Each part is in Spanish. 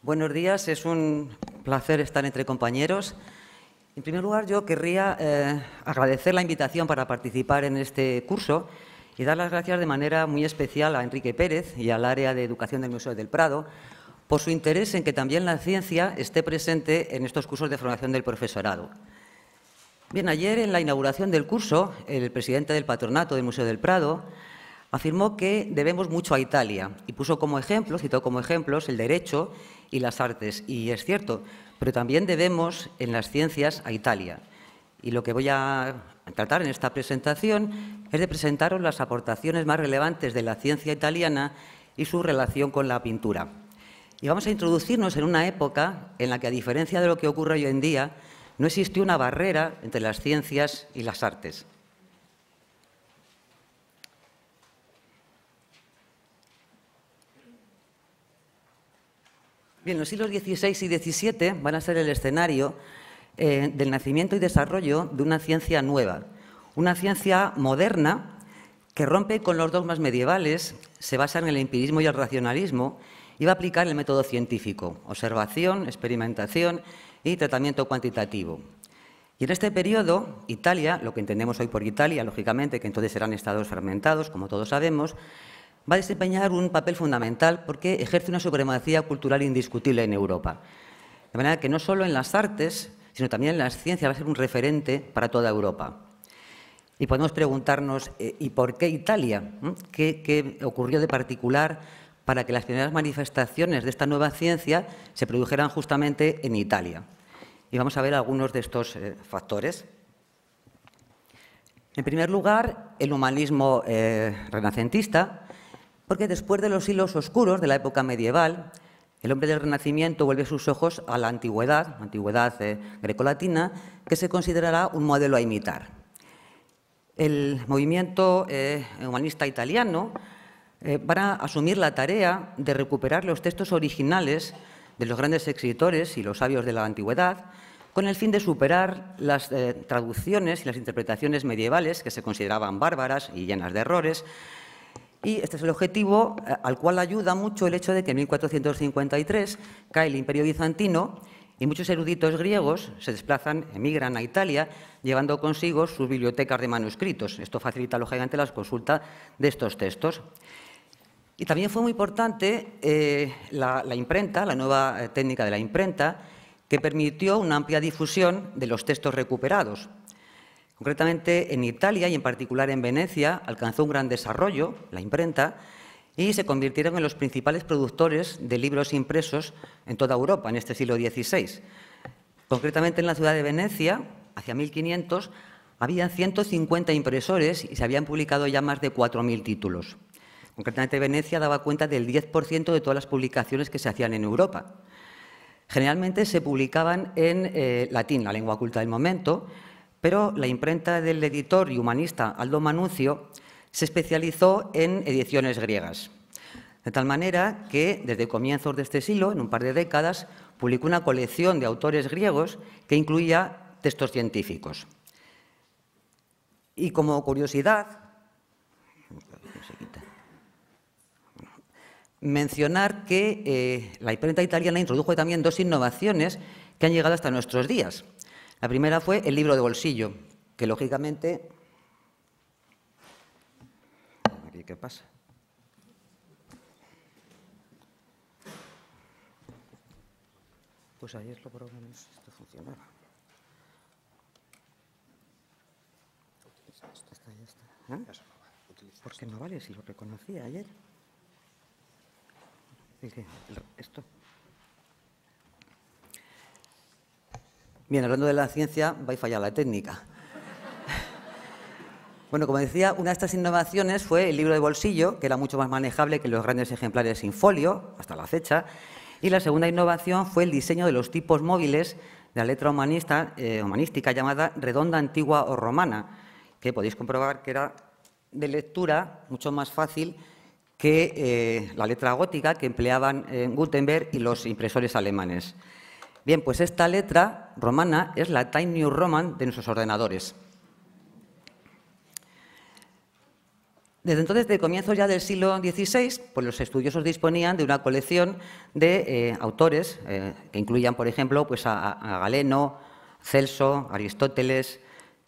Buenos días, es un placer estar entre compañeros. En primer lugar, yo querría eh, agradecer la invitación para participar en este curso y dar las gracias de manera muy especial a Enrique Pérez y al área de educación del Museo del Prado por su interés en que también la ciencia esté presente en estos cursos de formación del profesorado. Bien, ayer en la inauguración del curso, el presidente del patronato del Museo del Prado afirmó que debemos mucho a Italia y puso como ejemplo, citó como ejemplos el derecho y las artes. Y es cierto, pero también debemos en las ciencias a Italia. Y lo que voy a tratar en esta presentación es de presentaros las aportaciones más relevantes de la ciencia italiana y su relación con la pintura. Y vamos a introducirnos en una época en la que, a diferencia de lo que ocurre hoy en día, no existe una barrera entre las ciencias y las artes. Bien, los siglos XVI y XVII van a ser el escenario eh, del nacimiento y desarrollo de una ciencia nueva, una ciencia moderna que rompe con los dogmas medievales, se basa en el empirismo y el racionalismo y va a aplicar el método científico, observación, experimentación y tratamiento cuantitativo. Y en este periodo, Italia, lo que entendemos hoy por Italia, lógicamente, que entonces eran estados fragmentados, como todos sabemos, va a desempeñar un papel fundamental porque ejerce una supremacía cultural indiscutible en Europa. De manera que no solo en las artes, sino también en las ciencias va a ser un referente para toda Europa. Y podemos preguntarnos, eh, ¿y por qué Italia? ¿Mm? ¿Qué, qué ocurrió de particular para que las primeras manifestaciones de esta nueva ciencia se produjeran justamente en Italia? Y vamos a ver algunos de estos eh, factores. En primer lugar, el humanismo eh, renacentista, porque después de los hilos oscuros de la época medieval, el hombre del Renacimiento vuelve sus ojos a la antigüedad, antigüedad eh, grecolatina, que se considerará un modelo a imitar. El movimiento eh, humanista italiano va eh, a asumir la tarea de recuperar los textos originales de los grandes escritores y los sabios de la antigüedad, con el fin de superar las traducciones y las interpretaciones medievales que se consideraban bárbaras y llenas de errores, y este es el objetivo eh, al cual ayuda mucho el hecho de que en 1453 cae el imperio bizantino y muchos eruditos griegos se desplazan, emigran a Italia, llevando consigo sus bibliotecas de manuscritos. Esto facilita, lógicamente, la consulta de estos textos. Y también fue muy importante eh, la imprenta, la nueva eh, técnica de la imprenta, que permitió una amplia difusión de los textos recuperados. Concretamente, en Italia y en particular en Venecia alcanzó un gran desarrollo, la imprenta, y se convirtieron en los principales productores de libros impresos en toda Europa en este siglo XVI. Concretamente en la ciudad de Venecia, hacia 1500, habían 150 impresores y se habían publicado ya más de 4.000 títulos. Concretamente Venecia daba cuenta del 10% de todas las publicaciones que se hacían en Europa. Generalmente se publicaban en eh, latín, la lengua culta del momento, pero la imprenta del editor y humanista Aldo Manuncio se especializó en ediciones griegas. De tal manera que, desde comienzos de este siglo, en un par de décadas, publicó una colección de autores griegos que incluía textos científicos. Y como curiosidad, mencionar que eh, la imprenta italiana introdujo también dos innovaciones que han llegado hasta nuestros días. La primera fue el libro de bolsillo, que lógicamente... qué pasa? Pues ayer lo probamos, esto funcionaba. Esto está, ¿Ah? Porque no vale si lo reconocía ayer. Esto. Bien, hablando de la ciencia, va a fallar la técnica. Bueno, como decía, una de estas innovaciones fue el libro de bolsillo, que era mucho más manejable que los grandes ejemplares sin folio, hasta la fecha. Y la segunda innovación fue el diseño de los tipos móviles de la letra humanista, eh, humanística llamada redonda antigua o romana, que podéis comprobar que era de lectura mucho más fácil que eh, la letra gótica que empleaban Gutenberg y los impresores alemanes. Bien, pues esta letra romana es la Time New Roman de nuestros ordenadores. Desde entonces, de comienzo ya del siglo XVI, pues los estudiosos disponían de una colección de eh, autores eh, que incluían, por ejemplo, pues a, Galeno, Celso, Aristóteles,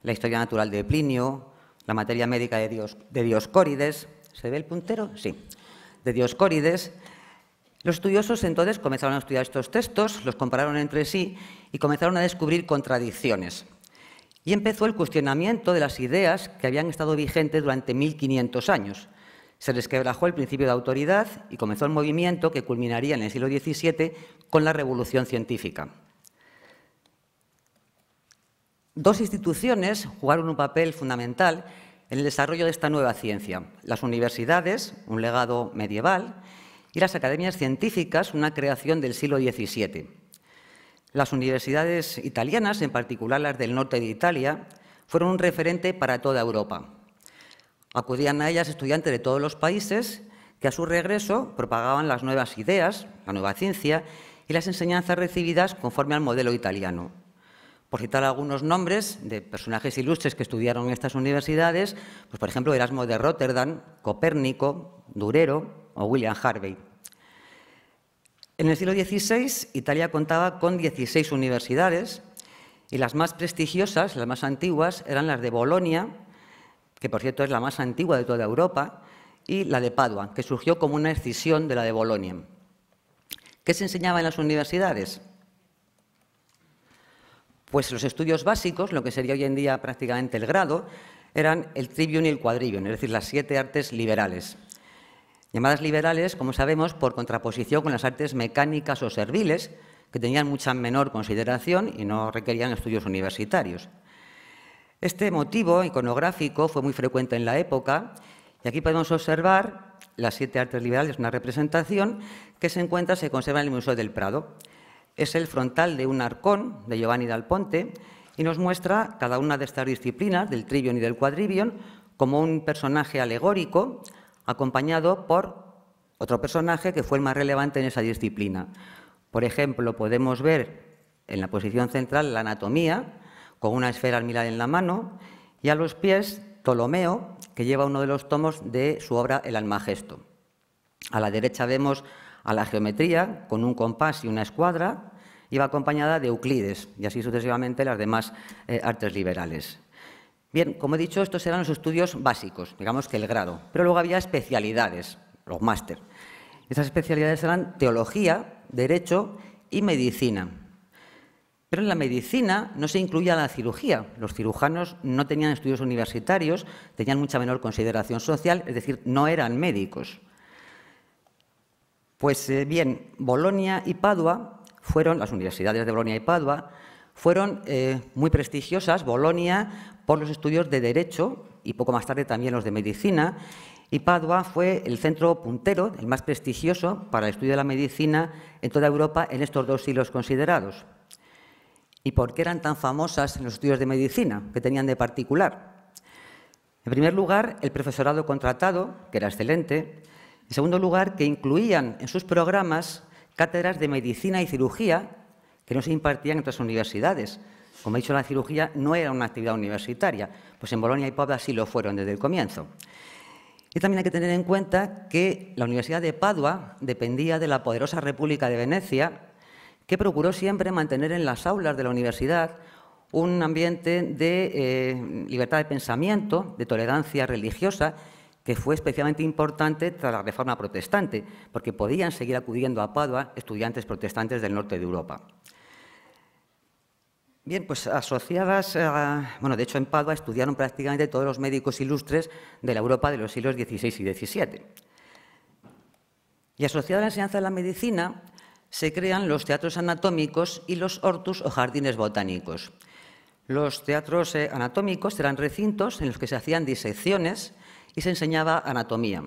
la historia natural de Plinio, la materia médica de, de Dioscórides. ¿Se ve el puntero? Sí. De Dioscórides, los estudiosos entonces comenzaron a estudiar estos textos, los compararon entre sí y comenzaron a descubrir contradicciones. Y empezó el cuestionamiento de las ideas que habían estado vigentes durante 1500 años. Se les quebrajó el principio de autoridad y comenzó el movimiento que culminaría en el siglo XVII con la revolución científica. Dos instituciones jugaron un papel fundamental en el desarrollo de esta nueva ciencia. Las universidades, un legado medieval, y las academias científicas, una creación del siglo XVII. Las universidades italianas, en particular las del norte de Italia, fueron un referente para toda Europa. Acudían a ellas estudiantes de todos los países que a su regreso propagaban las nuevas ideas, la nueva ciencia y las enseñanzas recibidas conforme al modelo italiano. Por citar algunos nombres de personajes ilustres que estudiaron en estas universidades, pues por ejemplo Erasmo de Rotterdam, Copérnico, Durero, o William Harvey. En el siglo XVI, Italia contaba con 16 universidades y las más prestigiosas, las más antiguas, eran las de Bolonia, que por cierto es la más antigua de toda Europa, y la de Padua, que surgió como una escisión de la de Bolonia. ¿Qué se enseñaba en las universidades? Pues los estudios básicos, lo que sería hoy en día prácticamente el grado, eran el trivium y el quadrivium, es decir, las siete artes liberales llamadas liberales, como sabemos, por contraposición con las artes mecánicas o serviles, que tenían mucha menor consideración y no requerían estudios universitarios. Este motivo iconográfico fue muy frecuente en la época y aquí podemos observar las siete artes liberales, una representación que se encuentra, se conserva en el Museo del Prado. Es el frontal de un arcón de Giovanni dal Ponte y nos muestra cada una de estas disciplinas, del trivion y del quadrivium, como un personaje alegórico acompañado por otro personaje que fue el más relevante en esa disciplina. Por ejemplo, podemos ver en la posición central la anatomía, con una esfera almilar en la mano, y a los pies Ptolomeo, que lleva uno de los tomos de su obra El Almagesto. A la derecha vemos a la geometría, con un compás y una escuadra, y va acompañada de Euclides, y así sucesivamente las demás eh, artes liberales. Bien, como he dicho, estos eran los estudios básicos, digamos que el grado, pero luego había especialidades, los máster. Esas especialidades eran teología, derecho y medicina. Pero en la medicina no se incluía la cirugía. Los cirujanos no tenían estudios universitarios, tenían mucha menor consideración social, es decir, no eran médicos. Pues eh, bien, Bolonia y Padua fueron, las universidades de Bolonia y Padua, fueron eh, muy prestigiosas, Bolonia por los estudios de Derecho y poco más tarde también los de Medicina, y Padua fue el centro puntero, el más prestigioso para el estudio de la medicina en toda Europa en estos dos siglos considerados. ¿Y por qué eran tan famosas en los estudios de medicina? ¿Qué tenían de particular? En primer lugar, el profesorado contratado, que era excelente. En segundo lugar, que incluían en sus programas cátedras de medicina y cirugía que no se impartían en otras universidades. Como he dicho, la cirugía no era una actividad universitaria, pues en Bolonia y Padua sí lo fueron desde el comienzo. Y también hay que tener en cuenta que la Universidad de Padua dependía de la poderosa República de Venecia, que procuró siempre mantener en las aulas de la universidad un ambiente de eh, libertad de pensamiento, de tolerancia religiosa, que fue especialmente importante tras la Reforma Protestante, porque podían seguir acudiendo a Padua estudiantes protestantes del norte de Europa. Bien, pues asociadas, a, bueno, de hecho en Padua estudiaron prácticamente todos los médicos ilustres de la Europa de los siglos XVI y XVII. Y asociada a la enseñanza de la medicina se crean los teatros anatómicos y los hortus o jardines botánicos. Los teatros eh, anatómicos eran recintos en los que se hacían disecciones y se enseñaba anatomía.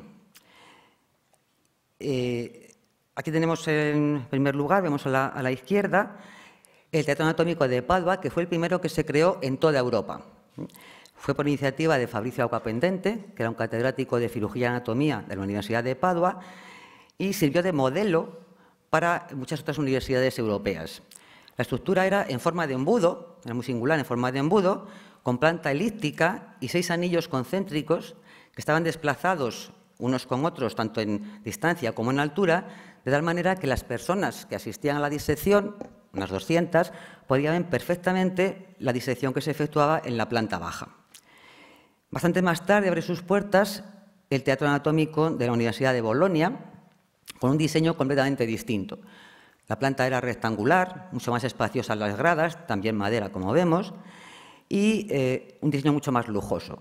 Eh, aquí tenemos en primer lugar, vemos a la izquierda, el Teatro Anatómico de Padua, que fue el primero que se creó en toda Europa. Fue por iniciativa de Fabricio Aguapendente, que era un catedrático de cirugía y anatomía de la Universidad de Padua, y sirvió de modelo para muchas otras universidades europeas. La estructura era en forma de embudo, era muy singular, en forma de embudo, con planta elíptica y seis anillos concéntricos que estaban desplazados unos con otros, tanto en distancia como en altura, de tal manera que las personas que asistían a la disección, unas 200, podían ver perfectamente la disección que se efectuaba en la planta baja. Bastante más tarde abre sus puertas el Teatro Anatómico de la Universidad de Bolonia, con un diseño completamente distinto. La planta era rectangular, mucho más espaciosa las gradas, también madera, como vemos, y eh, un diseño mucho más lujoso.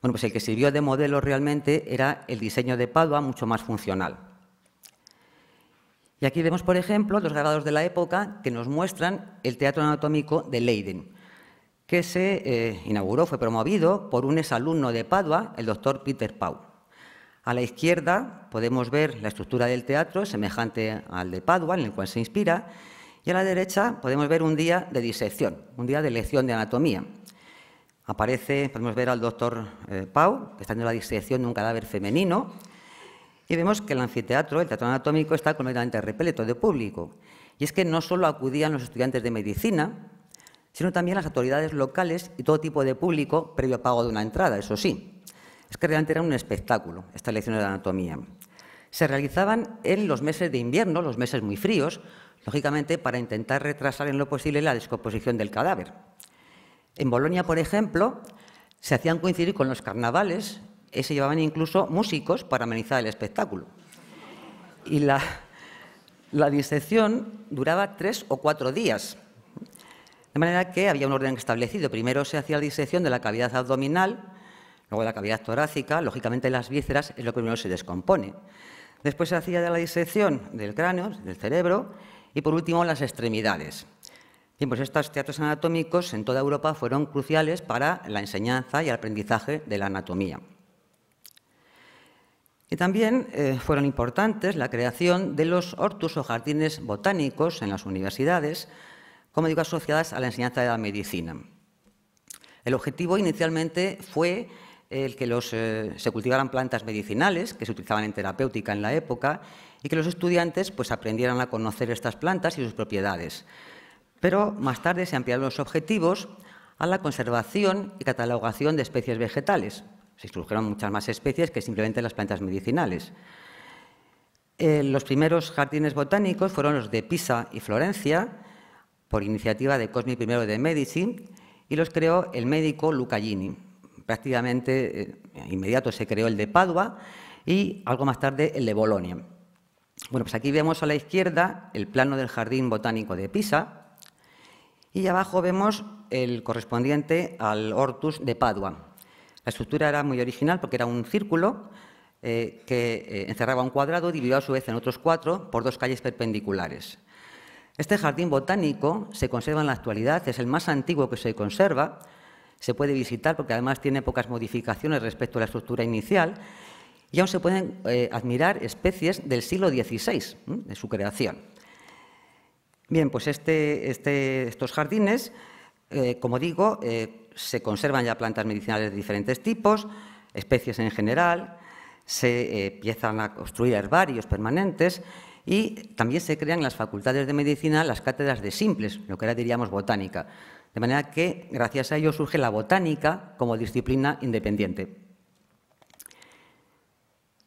Bueno, pues el que sirvió de modelo realmente era el diseño de Padua, mucho más funcional. Y aquí vemos, por ejemplo, los grabados de la época que nos muestran el Teatro Anatómico de Leiden, que se eh, inauguró, fue promovido por un exalumno de Padua, el doctor Peter Pau. A la izquierda podemos ver la estructura del teatro, semejante al de Padua, en el cual se inspira, y a la derecha podemos ver un día de disección, un día de lección de anatomía. Aparece, podemos ver al doctor eh, Pau, que está haciendo la disección de un cadáver femenino, y vemos que el anfiteatro, el teatro anatómico, está completamente repleto de público. Y es que no solo acudían los estudiantes de medicina, sino también las autoridades locales y todo tipo de público previo pago de una entrada, eso sí. Es que realmente era un espectáculo estas lecciones de anatomía. Se realizaban en los meses de invierno, los meses muy fríos, lógicamente para intentar retrasar en lo posible la descomposición del cadáver. En Bolonia, por ejemplo, se hacían coincidir con los carnavales eh, se llevaban incluso músicos para amenizar el espectáculo. Y la, la disección duraba tres o cuatro días. De manera que había un orden establecido. Primero se hacía la disección de la cavidad abdominal, luego de la cavidad torácica, lógicamente las vísceras es lo que primero se descompone. Después se hacía la disección del cráneo, del cerebro, y por último las extremidades. Bien, pues estos teatros anatómicos en toda Europa fueron cruciales para la enseñanza y el aprendizaje de la anatomía. Y también eh, fueron importantes la creación de los hortus o jardines botánicos en las universidades, como digo, asociadas a la enseñanza de la medicina. El objetivo inicialmente fue eh, el que eh, se cultivaran plantas medicinales que se utilizaban en terapéutica en la época y que los estudiantes pues, aprendieran a conocer estas plantas y sus propiedades. Pero más tarde se ampliaron los objetivos a la conservación y catalogación de especies vegetales, se introdujeron muchas más especies que simplemente las plantas medicinales. Eh, los primeros jardines botánicos fueron los de Pisa y Florencia, por iniciativa de Cosmi I de Medici, y los creó el médico Lucallini. Prácticamente eh, inmediato se creó el de Padua y algo más tarde el de Bolonia. Bueno, pues aquí vemos a la izquierda el plano del jardín botánico de Pisa y abajo vemos el correspondiente al Hortus de Padua. La estructura era muy original porque era un círculo eh, que eh, encerraba un cuadrado dividido a su vez en otros cuatro por dos calles perpendiculares. Este jardín botánico se conserva en la actualidad, es el más antiguo que se conserva, se puede visitar porque además tiene pocas modificaciones respecto a la estructura inicial y aún se pueden eh, admirar especies del siglo XVI, de su creación. Bien, pues este, este, estos jardines, como digo, se conservan ya plantas medicinales de diferentes tipos, especies en general, se eh, empiezan a construir herbarios permanentes y también se crean en las facultades de medicina las cátedras de simples, lo que ahora diríamos botánica. De manera que gracias a ello surge la botánica como disciplina independiente.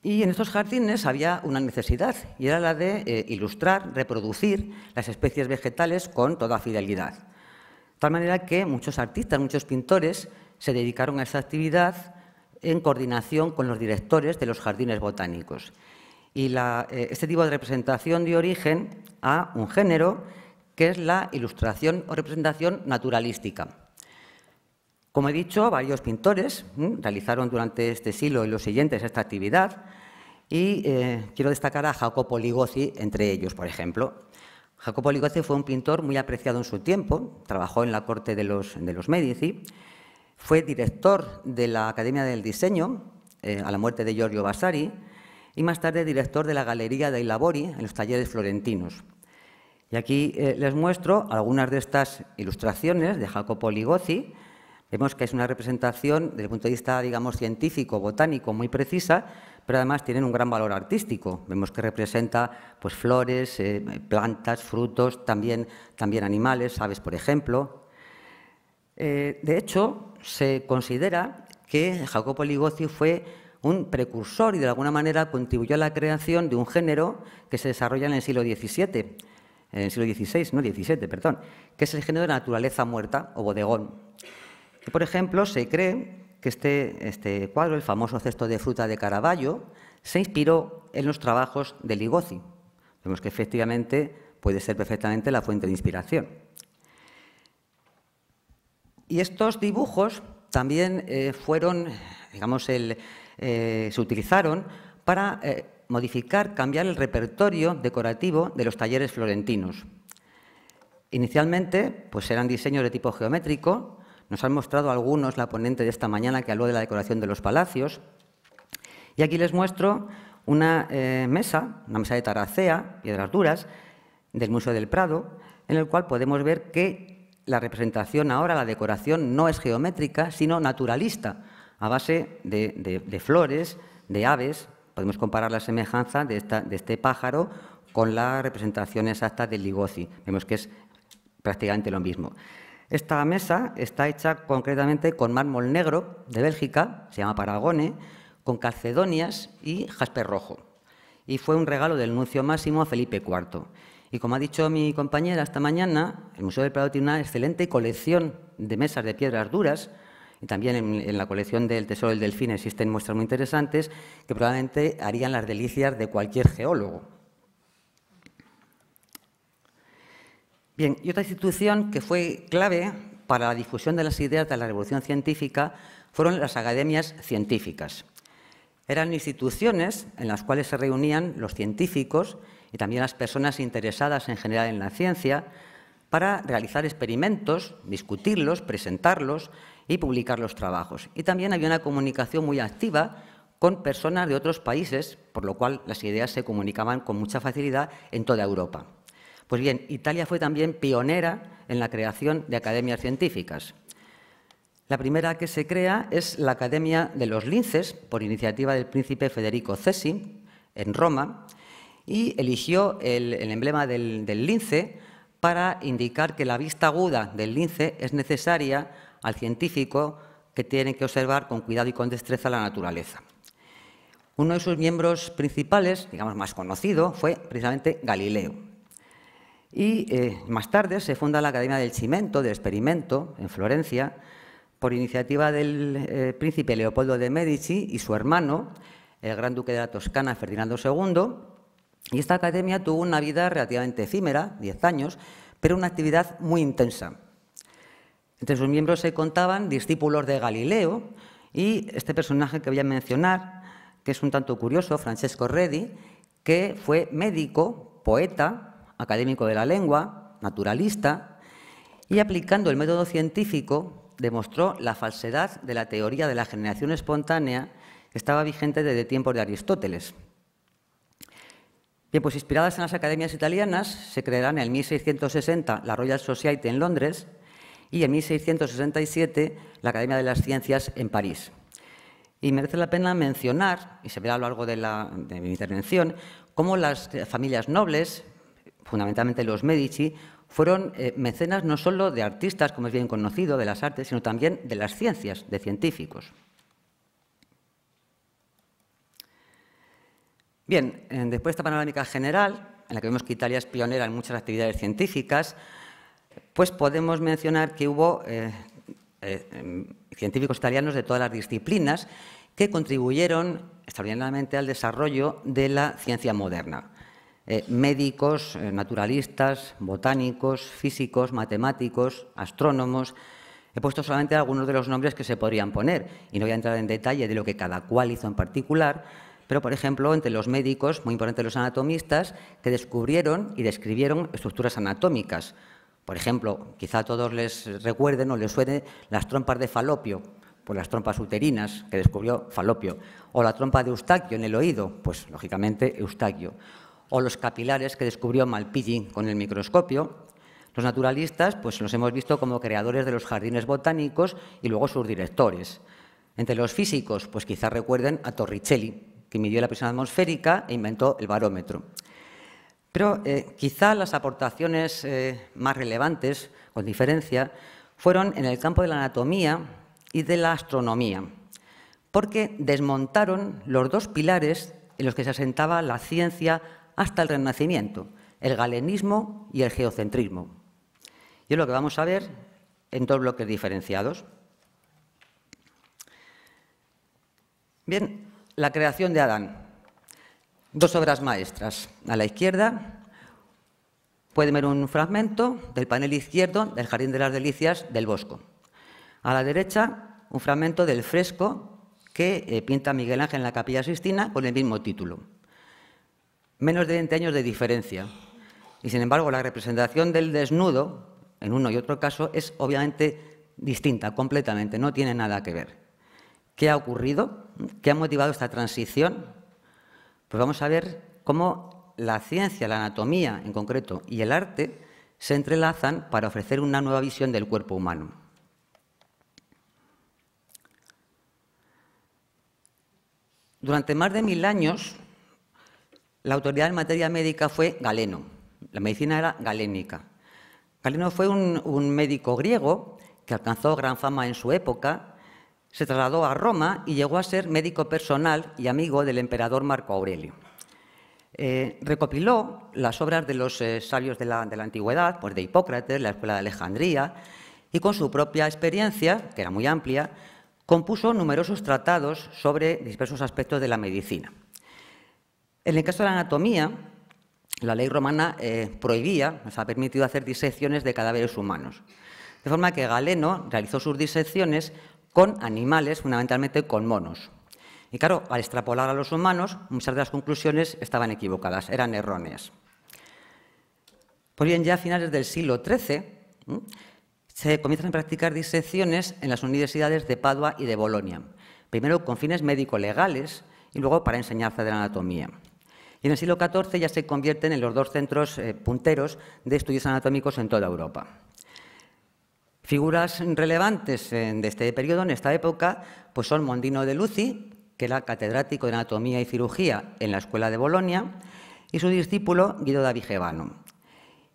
Y en estos jardines había una necesidad, y era la de eh, ilustrar, reproducir las especies vegetales con toda fidelidad tal manera que muchos artistas, muchos pintores se dedicaron a esta actividad en coordinación con los directores de los jardines botánicos. Y eh, este tipo de representación dio origen a un género que es la ilustración o representación naturalística. Como he dicho, varios pintores realizaron durante este siglo y los siguientes esta actividad y eh, quiero destacar a Jacopo Ligozzi entre ellos, por ejemplo. Jacopo Ligozzi fue un pintor muy apreciado en su tiempo, trabajó en la corte de los, de Medici, fue director de la Academia del Diseño eh, a la muerte de Giorgio Vasari y más tarde director de la Galería dei Labori en los talleres florentinos. Y aquí eh, les muestro algunas de estas ilustraciones de Jacopo Ligozzi. Vemos que es una representación, desde el punto de vista, digamos, científico, botánico, muy precisa, pero además tienen un gran valor artístico. Vemos que representa pues, flores, eh, plantas, frutos, también, también animales, aves, por ejemplo. Eh, de hecho, se considera que Jacopo Ligozzi fue un precursor y de alguna manera contribuyó a la creación de un género que se desarrolla en el siglo XVII, en el siglo XVI, no XVII, perdón, que es el género de naturaleza muerta o bodegón. por ejemplo, se cree que este, este, cuadro, el famoso cesto de fruta de Caravaggio, se inspiró en los trabajos de Ligozzi. Vemos que efectivamente puede ser perfectamente la fuente de inspiración. Y estos dibujos también eh, fueron, digamos, eh, se utilizaron para eh, modificar, cambiar el repertorio decorativo de los talleres florentinos. Inicialmente, pues eran diseños de tipo geométrico, nos han mostrado algunos la ponente de esta mañana que habló de la decoración de los palacios. Y aquí les muestro una eh, mesa, una mesa de taracea, piedras duras, del Museo del Prado, en el cual podemos ver que la representación ahora, la decoración, no es geométrica, sino naturalista, a base de, flores, de aves. Podemos comparar la semejanza de, este pájaro con la representación exacta del Ligoci. Vemos que es prácticamente lo mismo. Esta mesa está hecha concretamente con mármol negro de Bélgica, se llama Paragone, con calcedonias y jasper rojo. Y fue un regalo del nuncio máximo a Felipe IV. Y como ha dicho mi compañera esta mañana, el Museo del Prado tiene una excelente colección de mesas de piedras duras. Y también en la colección del Tesoro del Delfín existen muestras muy interesantes que probablemente harían las delicias de cualquier geólogo. Bien, y otra institución que fue clave para la difusión de las ideas de la revolución científica fueron las academias científicas. Eran instituciones en las cuales se reunían los científicos y también las personas interesadas en general en la ciencia para realizar experimentos, discutirlos, presentarlos y publicar los trabajos. Y también había una comunicación muy activa con personas de otros países, por lo cual las ideas se comunicaban con mucha facilidad en toda Europa. Pues bien, Italia fue también pionera en la creación de academias científicas. La primera que se crea es la Academia de los Linces, por iniciativa del príncipe Federico Cesi, en Roma, y eligió el, emblema del, del lince para indicar que la vista aguda del lince es necesaria al científico que tiene que observar con cuidado y con destreza la naturaleza. Uno de sus miembros principales, digamos más conocido, fue precisamente Galileo. Y eh, más tarde se funda la Academia del Cimento, del Experimento, en Florencia, por iniciativa del eh, príncipe Leopoldo de Medici y su hermano, el gran duque de la Toscana, Ferdinando II. Y esta academia tuvo una vida relativamente efímera, 10 años, pero una actividad muy intensa. Entre sus miembros se contaban discípulos de Galileo y este personaje que voy a mencionar, que es un tanto curioso, Francesco Redi, que fue médico, poeta, académico de la lengua, naturalista, y aplicando el método científico demostró la falsedad de la teoría de la generación espontánea que estaba vigente desde tiempos de Aristóteles. Bien, pues inspiradas en las academias italianas, se crearán en 1660 la Royal Society en Londres y en 1667 la Academia de las Ciencias en París. Y merece la pena mencionar, y se verá a lo largo de mi intervención, cómo las familias nobles fundamentalmente los Medici, fueron eh, mecenas no solo de artistas, como es bien conocido, de las artes, sino también de las ciencias, de científicos. Bien, después de esta panorámica general, en la que vemos que Italia es pionera en muchas actividades científicas, pues podemos mencionar que hubo eh, eh, em, científicos italianos de todas las disciplinas que contribuyeron extraordinariamente al desarrollo de la ciencia moderna. Eh, médicos, eh, naturalistas, botánicos, físicos, matemáticos, astrónomos. He puesto solamente algunos de los nombres que se podrían poner y no voy a entrar en detalle de lo que cada cual hizo en particular, pero por ejemplo, entre los médicos, muy importante los anatomistas, que descubrieron y describieron estructuras anatómicas. Por ejemplo, quizá a todos les recuerden o les suene las trompas de Falopio, pues las trompas uterinas que descubrió Falopio, o la trompa de Eustaquio en el oído, pues lógicamente Eustaquio, o los capilares que descubrió Malpighi con el microscopio. Los naturalistas pues, los hemos visto como creadores de los jardines botánicos y luego sus directores. Entre los físicos, pues quizás recuerden a Torricelli, que midió la presión atmosférica e inventó el barómetro. Pero eh, quizá las aportaciones eh, más relevantes, con diferencia, fueron en el campo de la anatomía y de la astronomía, porque desmontaron los dos pilares en los que se asentaba la ciencia hasta el Renacimiento, el galenismo y el geocentrismo. Y es lo que vamos a ver en dos bloques diferenciados. Bien, la creación de Adán. Dos obras maestras. A la izquierda pueden ver un fragmento del panel izquierdo del Jardín de las Delicias del Bosco. A la derecha, un fragmento del fresco que eh, pinta Miguel Ángel en la Capilla Sistina con el mismo título menos de 20 años de diferencia. Y sin embargo, la representación del desnudo, en uno y otro caso, es obviamente distinta, completamente, no tiene nada que ver. ¿Qué ha ocurrido? ¿Qué ha motivado esta transición? Pues vamos a ver cómo la ciencia, la anatomía en concreto y el arte se entrelazan para ofrecer una nueva visión del cuerpo humano. Durante más de mil años, la autoridad en materia médica fue Galeno. La medicina era galénica. Galeno fue un, médico griego que alcanzó gran fama en su época, se trasladó a Roma y llegó a ser médico personal y amigo del emperador Marco Aurelio. Eh, recopiló las obras de los eh, sabios de la, de la, antigüedad, pues de Hipócrates, la Escuela de Alejandría, y con su propia experiencia, que era muy amplia, compuso numerosos tratados sobre diversos aspectos de la medicina. En el caso de la anatomía, la ley romana eh, prohibía, nos ha permitido hacer disecciones de cadáveres humanos. De forma que Galeno realizó sus disecciones con animales, fundamentalmente con monos. Y claro, al extrapolar a los humanos, muchas de las conclusiones estaban equivocadas, eran erróneas. Pues bien, ya a finales del siglo XIII se comienzan a practicar disecciones en las universidades de Padua y de Bolonia, primero con fines médico-legales y luego para enseñarse de la anatomía. Y en el siglo XIV ya se convierten en los dos centros eh, punteros de estudios anatómicos en toda Europa. Figuras relevantes de este periodo, en esta época, pues son Mondino de Luci, que era catedrático de anatomía y cirugía en la Escuela de Bolonia, y su discípulo Guido da Vigevano.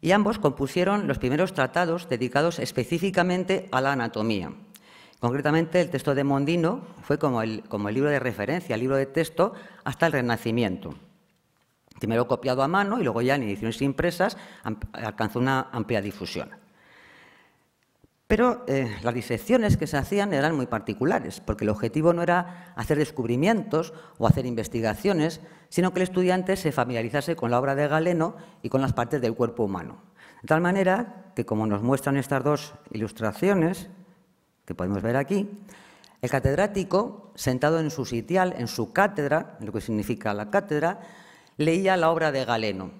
Y ambos compusieron los primeros tratados dedicados específicamente a la anatomía. Concretamente, el texto de Mondino fue como el, como el libro de referencia, el libro de texto, hasta el Renacimiento primero copiado a mano y luego ya en ediciones impresas alcanzó una amplia difusión. Pero eh, las disecciones que se hacían eran muy particulares, porque el objetivo no era hacer descubrimientos o hacer investigaciones, sino que el estudiante se familiarizase con la obra de Galeno y con las partes del cuerpo humano. De tal manera que, como nos muestran estas dos ilustraciones que podemos ver aquí, el catedrático, sentado en su sitial, en su cátedra, lo que significa la cátedra, leía la obra de Galeno.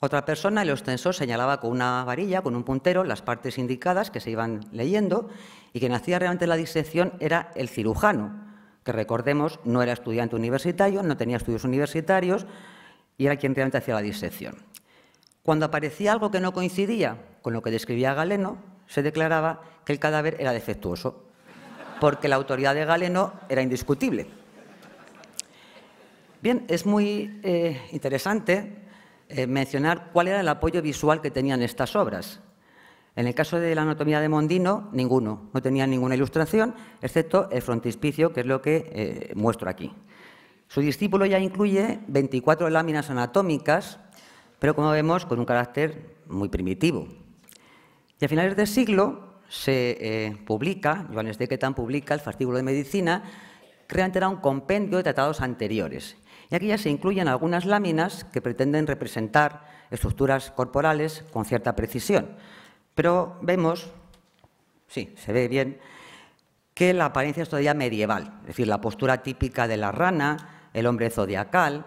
Otra persona, el ostensor, señalaba con una varilla, con un puntero, las partes indicadas que se iban leyendo y quien hacía realmente la disección era el cirujano, que recordemos no era estudiante universitario, no tenía estudios universitarios y era quien realmente hacía la disección. Cuando aparecía algo que no coincidía con lo que describía Galeno, se declaraba que el cadáver era defectuoso, porque la autoridad de Galeno era indiscutible. Bien, es muy eh, interesante eh, mencionar cuál era el apoyo visual que tenían estas obras. En el caso de la anatomía de Mondino, ninguno, no tenía ninguna ilustración, excepto el frontispicio, que es lo que eh, muestro aquí. Su discípulo ya incluye 24 láminas anatómicas, pero como vemos, con un carácter muy primitivo. Y a finales del siglo se eh, publica, Johannes Dequetan publica el fascículo de medicina, realmente era un compendio de tratados anteriores. Y aquí ya se incluyen algunas láminas que pretenden representar estructuras corporales con cierta precisión. Pero vemos, sí, se ve bien, que la apariencia es todavía medieval, es decir, la postura típica de la rana, el hombre zodiacal.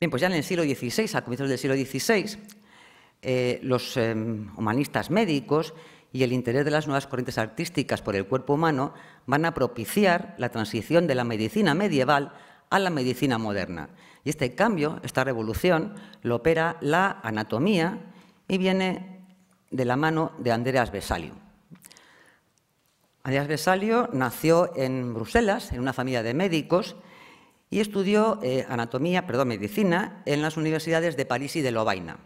Bien, pues ya en el siglo XVI, a comienzos del siglo XVI, eh, los em, humanistas médicos y el interés de las nuevas corrientes artísticas por el cuerpo humano van a propiciar la transición de la medicina medieval a la medicina moderna. Y este cambio, esta revolución, lo opera la anatomía y viene de la mano de Andreas Vesalio. Andreas Vesalio nació en Bruselas, en una familia de médicos, y estudió eh, anatomía, perdón, medicina en las universidades de París y de Lovaina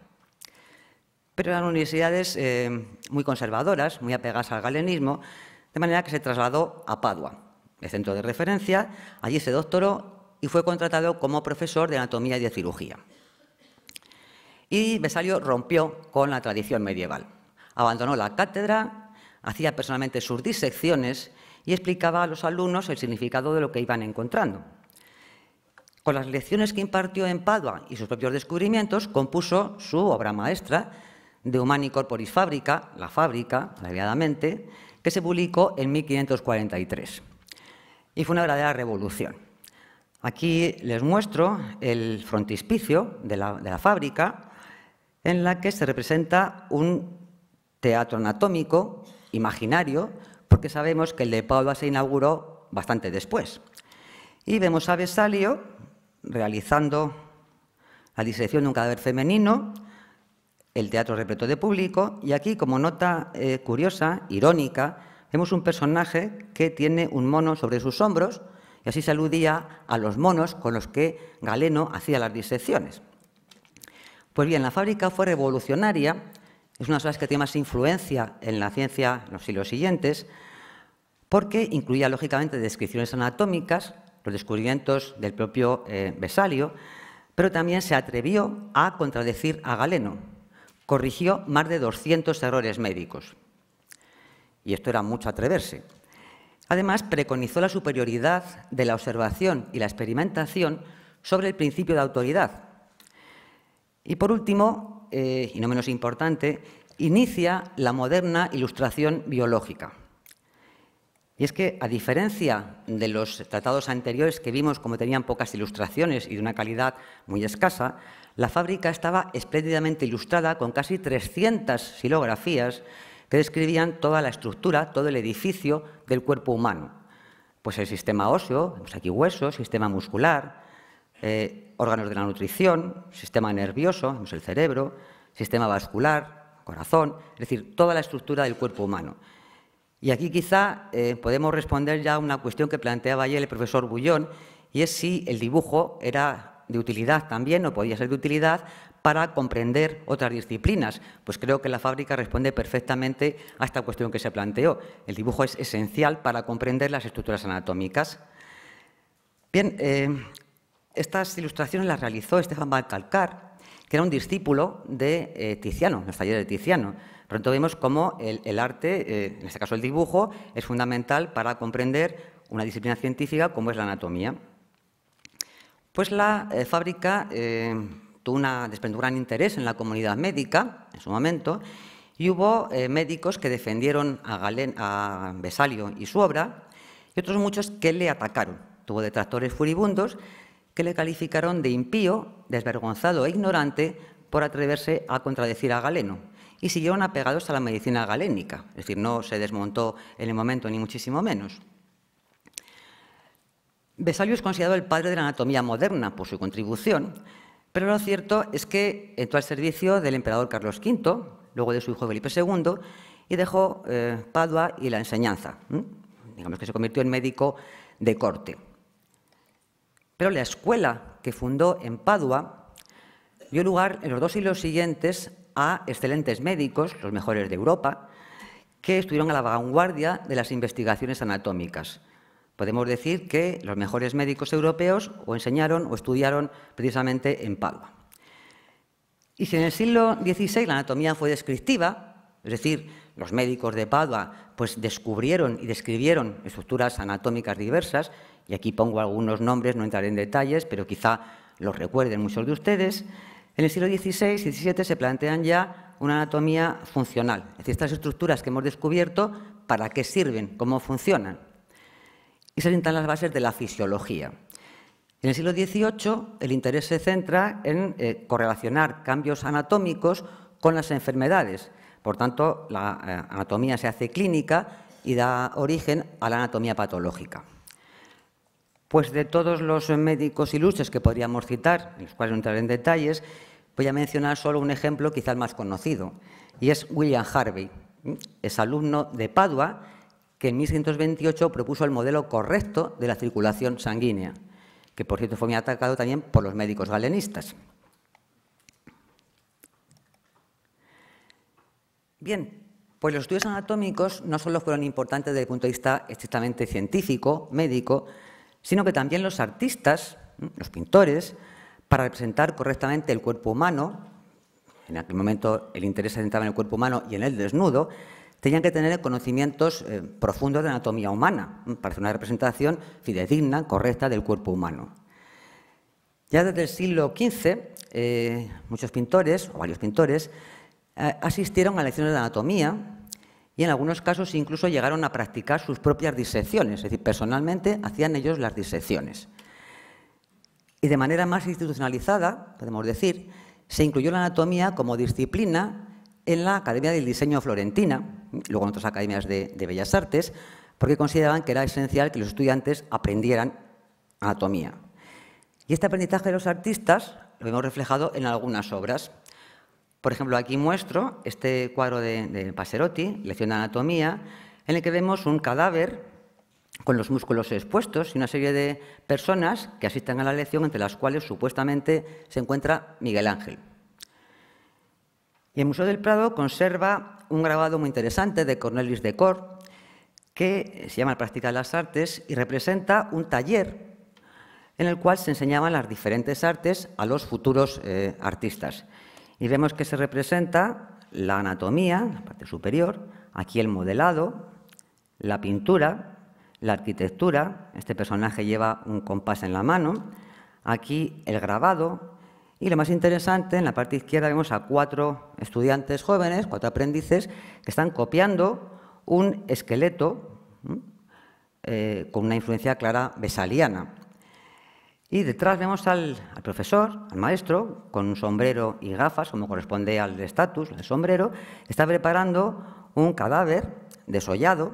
pero eran universidades eh, muy conservadoras, muy apegadas al galenismo, de manera que se trasladó a Padua, el centro de referencia, allí se doctoró y fue contratado como profesor de anatomía y de cirugía. Y Besalio rompió con la tradición medieval. Abandonó la cátedra, hacía personalmente sus disecciones y explicaba a los alumnos el significado de lo que iban encontrando. Con las lecciones que impartió en Padua y sus propios descubrimientos, compuso su obra maestra, de Humani Corporis Fabrica, la fábrica, abreviadamente, que se publicó en 1543. Y fue una verdadera revolución. Aquí les muestro el frontispicio de la, de la fábrica, en la que se representa un teatro anatómico imaginario, porque sabemos que el de Paula se inauguró bastante después. Y vemos a Vesalio realizando la disección de un cadáver femenino el teatro repleto de público y aquí, como nota eh, curiosa, irónica, vemos un personaje que tiene un mono sobre sus hombros y así se aludía a los monos con los que Galeno hacía las disecciones. Pues bien, la fábrica fue revolucionaria, es una de las que tiene más influencia en la ciencia en los siglos siguientes, porque incluía lógicamente descripciones anatómicas, los descubrimientos del propio eh, Vesalio, Besalio, pero también se atrevió a contradecir a Galeno corrigió más de 200 errores médicos. Y esto era mucho atreverse. Además, preconizó la superioridad de la observación y la experimentación sobre el principio de autoridad. Y por último, eh, y no menos importante, inicia la moderna ilustración biológica. Y es que, a diferencia de los tratados anteriores que vimos como tenían pocas ilustraciones y de una calidad muy escasa, la fábrica estaba espléndidamente ilustrada con casi 300 silografías que describían toda la estructura, todo el edificio del cuerpo humano. Pues el sistema óseo, vemos pues aquí huesos, sistema muscular, eh, órganos de la nutrición, sistema nervioso, vemos el cerebro, sistema vascular, corazón, es decir, toda la estructura del cuerpo humano. Y aquí quizá eh, podemos responder ya a una cuestión que planteaba ayer el profesor Bullón, y es si el dibujo era de utilidad también, o podía ser de utilidad, para comprender otras disciplinas. Pues creo que la fábrica responde perfectamente a esta cuestión que se planteó. El dibujo es esencial para comprender las estructuras anatómicas. Bien, eh, estas ilustraciones las realizó Estefan Balcalcar, que era un discípulo de eh, Tiziano, en los de Tiziano. Pronto vemos cómo el, arte, eh, en este caso el dibujo, es fundamental para comprender una disciplina científica como es la anatomía. Pues la eh, fábrica em, tuvo un gran interés en la comunidad médica en su momento y hubo eh, médicos que defendieron a, a Besalio y su obra y otros muchos que le atacaron. Tuvo detractores furibundos que le calificaron de impío, desvergonzado e ignorante por atreverse a contradecir a Galeno y siguieron apegados a la medicina galénica, es decir, no se desmontó en el momento ni muchísimo menos. Vesalio es considerado el padre de la anatomía moderna por su contribución, pero lo cierto es que entró al servicio del emperador Carlos V, luego de su hijo Felipe II, y dejó eh, Padua y la enseñanza. Digamos que se convirtió en médico de corte. Pero la escuela que fundó en Padua dio lugar en los dos siglos siguientes a excelentes médicos, los mejores de Europa, que estuvieron a la vanguardia de las investigaciones anatómicas Podemos decir que los mejores médicos europeos o enseñaron o estudiaron precisamente en Padua. Y si en el siglo XVI la anatomía fue descriptiva, es decir, los médicos de Padua pues descubrieron y describieron estructuras anatómicas diversas, y aquí pongo algunos nombres, no entraré en detalles, pero quizá los recuerden muchos de ustedes, en el siglo XVI y XVII se plantean ya una anatomía funcional, es decir, estas estructuras que hemos descubierto, ¿para qué sirven? ¿Cómo funcionan? y se sientan las bases de la fisiología. En el siglo XVIII, el interés se centra en eh, correlacionar cambios anatómicos con las enfermedades. Por tanto, la eh, anatomía se hace clínica y da origen a la anatomía patológica. Pues de todos los médicos ilustres que podríamos citar, los cuales no entraré en detalles, voy a mencionar solo un ejemplo quizás más conocido, y es William Harvey, es alumno de Padua que en 1528 propuso el modelo correcto de la circulación sanguínea, que por cierto fue muy atacado también por los médicos galenistas. Bien, pues los estudios anatómicos no solo fueron importantes desde el punto de vista estrictamente científico, médico, sino que también los artistas, los pintores, para representar correctamente el cuerpo humano, en aquel momento el interés se centraba en el cuerpo humano y en el desnudo, tenían que tener conocimientos eh, profundos de anatomía humana, para hacer una representación fidedigna, correcta del cuerpo humano. Ya desde el siglo XV, eh, muchos pintores, o varios pintores, eh, asistieron a lecciones de anatomía y en algunos casos incluso llegaron a practicar sus propias disecciones, es decir, personalmente hacían ellos las disecciones. Y de manera más institucionalizada, podemos decir, se incluyó la anatomía como disciplina en la Academia del Diseño Florentina, luego en otras academias de, Bellas Artes, porque consideraban que era esencial que los estudiantes aprendieran anatomía. Y este aprendizaje de los artistas lo hemos reflejado en algunas obras. Por ejemplo, aquí muestro este cuadro de, de Paserotti, Lección de Anatomía, en el que vemos un cadáver con los músculos expuestos y una serie de personas que asisten a la lección, entre las cuales supuestamente se encuentra Miguel Ángel. Y el Museo del Prado conserva un grabado muy interesante de Cornelis de que se llama Práctica de las Artes y representa un taller en el cual se enseñaban las diferentes artes a los futuros eh, artistas. Y vemos que se representa la anatomía, la parte superior, aquí el modelado, la pintura, la arquitectura, este personaje lleva un compás en la mano, aquí el grabado, y lo más interesante, en la parte izquierda vemos a cuatro estudiantes jóvenes, cuatro aprendices, que están copiando un esqueleto eh, con una influencia clara besaliana. Y detrás vemos al, al, profesor, al maestro, con un sombrero y gafas, como corresponde al estatus, el sombrero, está preparando un cadáver desollado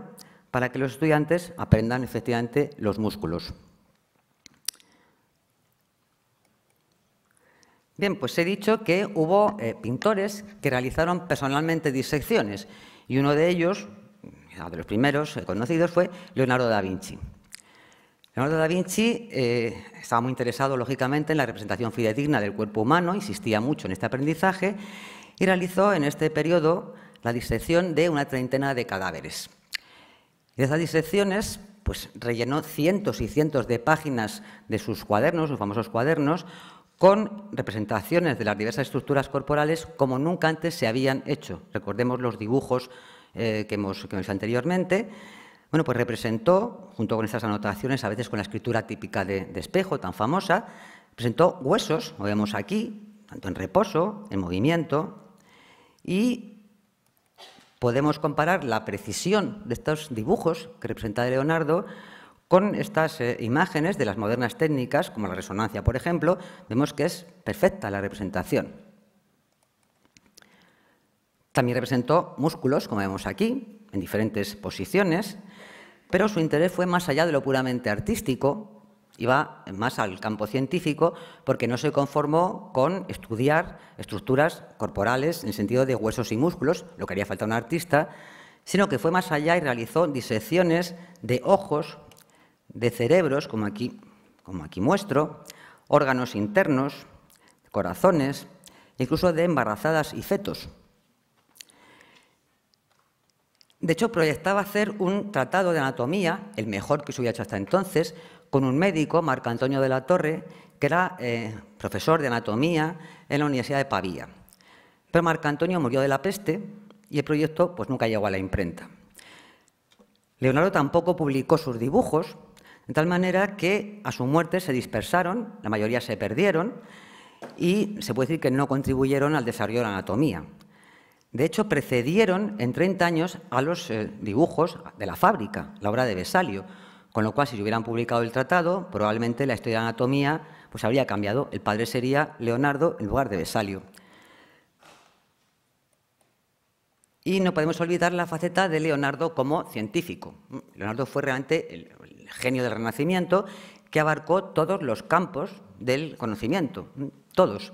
para que los estudiantes aprendan efectivamente los músculos. Bien, pues he dicho que hubo eh, pintores que realizaron personalmente disecciones y uno de ellos, uno de los primeros eh, conocidos, fue Leonardo da Vinci. Leonardo da Vinci eh, estaba muy interesado, lógicamente, en la representación fidedigna del cuerpo humano, insistía mucho en este aprendizaje y realizó en este periodo la disección de una treintena de cadáveres. Y de esas disecciones, pues rellenó cientos y cientos de páginas de sus cuadernos, sus famosos cuadernos, con representaciones de las diversas estructuras corporales como nunca antes se habían hecho. Recordemos los dibujos eh, que, hemos, anteriormente. Bueno, pues representó, junto con estas anotaciones, a veces con la escritura típica de, espejo tan famosa, presentó huesos, lo vemos aquí, tanto en reposo, en movimiento, y podemos comparar la precisión de estos dibujos que representa Leonardo con estas eh, imágenes de las modernas técnicas, como la resonancia, por ejemplo, vemos que es perfecta la representación. También representó músculos, como vemos aquí, en diferentes posiciones, pero su interés fue más allá de lo puramente artístico, iba más al campo científico porque no se conformó con estudiar estructuras corporales en el sentido de huesos y músculos, lo que haría falta un artista, sino que fue más allá y realizó disecciones de ojos, de cerebros, como aquí, como aquí muestro, órganos internos, corazones, incluso de embarazadas y fetos. De hecho, proyectaba hacer un tratado de anatomía, el mejor que se hubiera hecho hasta entonces, con un médico, Marco Antonio de la Torre, que era eh, profesor de anatomía en la Universidad de Pavía. Pero Marco Antonio murió de la peste y el proyecto pues, nunca llegó a la imprenta. Leonardo tampoco publicó sus dibujos, de tal manera que a su muerte se dispersaron, la mayoría se perdieron y se puede decir que no contribuyeron al desarrollo de la anatomía. De hecho, precedieron en 30 años a los eh, dibujos de la fábrica, la obra de Besalio, con lo cual si se hubieran publicado el tratado, probablemente la historia de la anatomía pues habría cambiado. El padre sería Leonardo en lugar de Besalio. Y no podemos olvidar la faceta de Leonardo como científico. Leonardo fue realmente el genio del Renacimiento, que abarcó todos los campos del conocimiento, todos.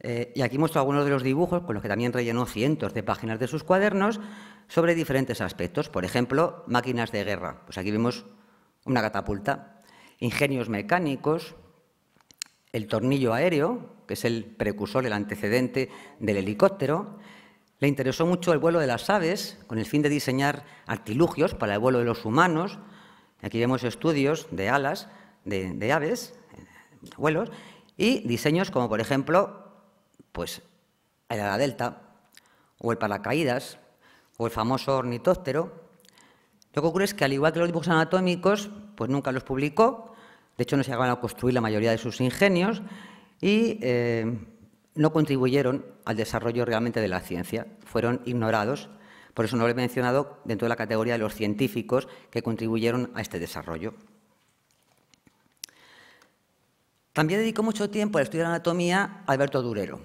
Eh, y aquí muestro algunos de los dibujos con los que también rellenó cientos de páginas de sus cuadernos sobre diferentes aspectos. Por ejemplo, máquinas de guerra. Pues aquí vemos una catapulta. Ingenios mecánicos, el tornillo aéreo, que es el precursor, el antecedente del helicóptero. Le interesó mucho el vuelo de las aves, con el fin de diseñar artilugios para el vuelo de los humanos, Aquí vemos estudios de alas de, aves, de vuelos, y diseños como, por ejemplo, pues, el ala delta, o el paracaídas, o el famoso ornitóptero. Lo que ocurre es que, al igual que los dibujos anatómicos, pues nunca los publicó, de hecho no se llegaron a construir la mayoría de sus ingenios, y eh, no contribuyeron al desarrollo realmente de la ciencia, fueron ignorados por eso no lo he mencionado dentro de la categoría de los científicos que contribuyeron a este desarrollo. También dedicó mucho tiempo al estudio de anatomía Alberto Durero.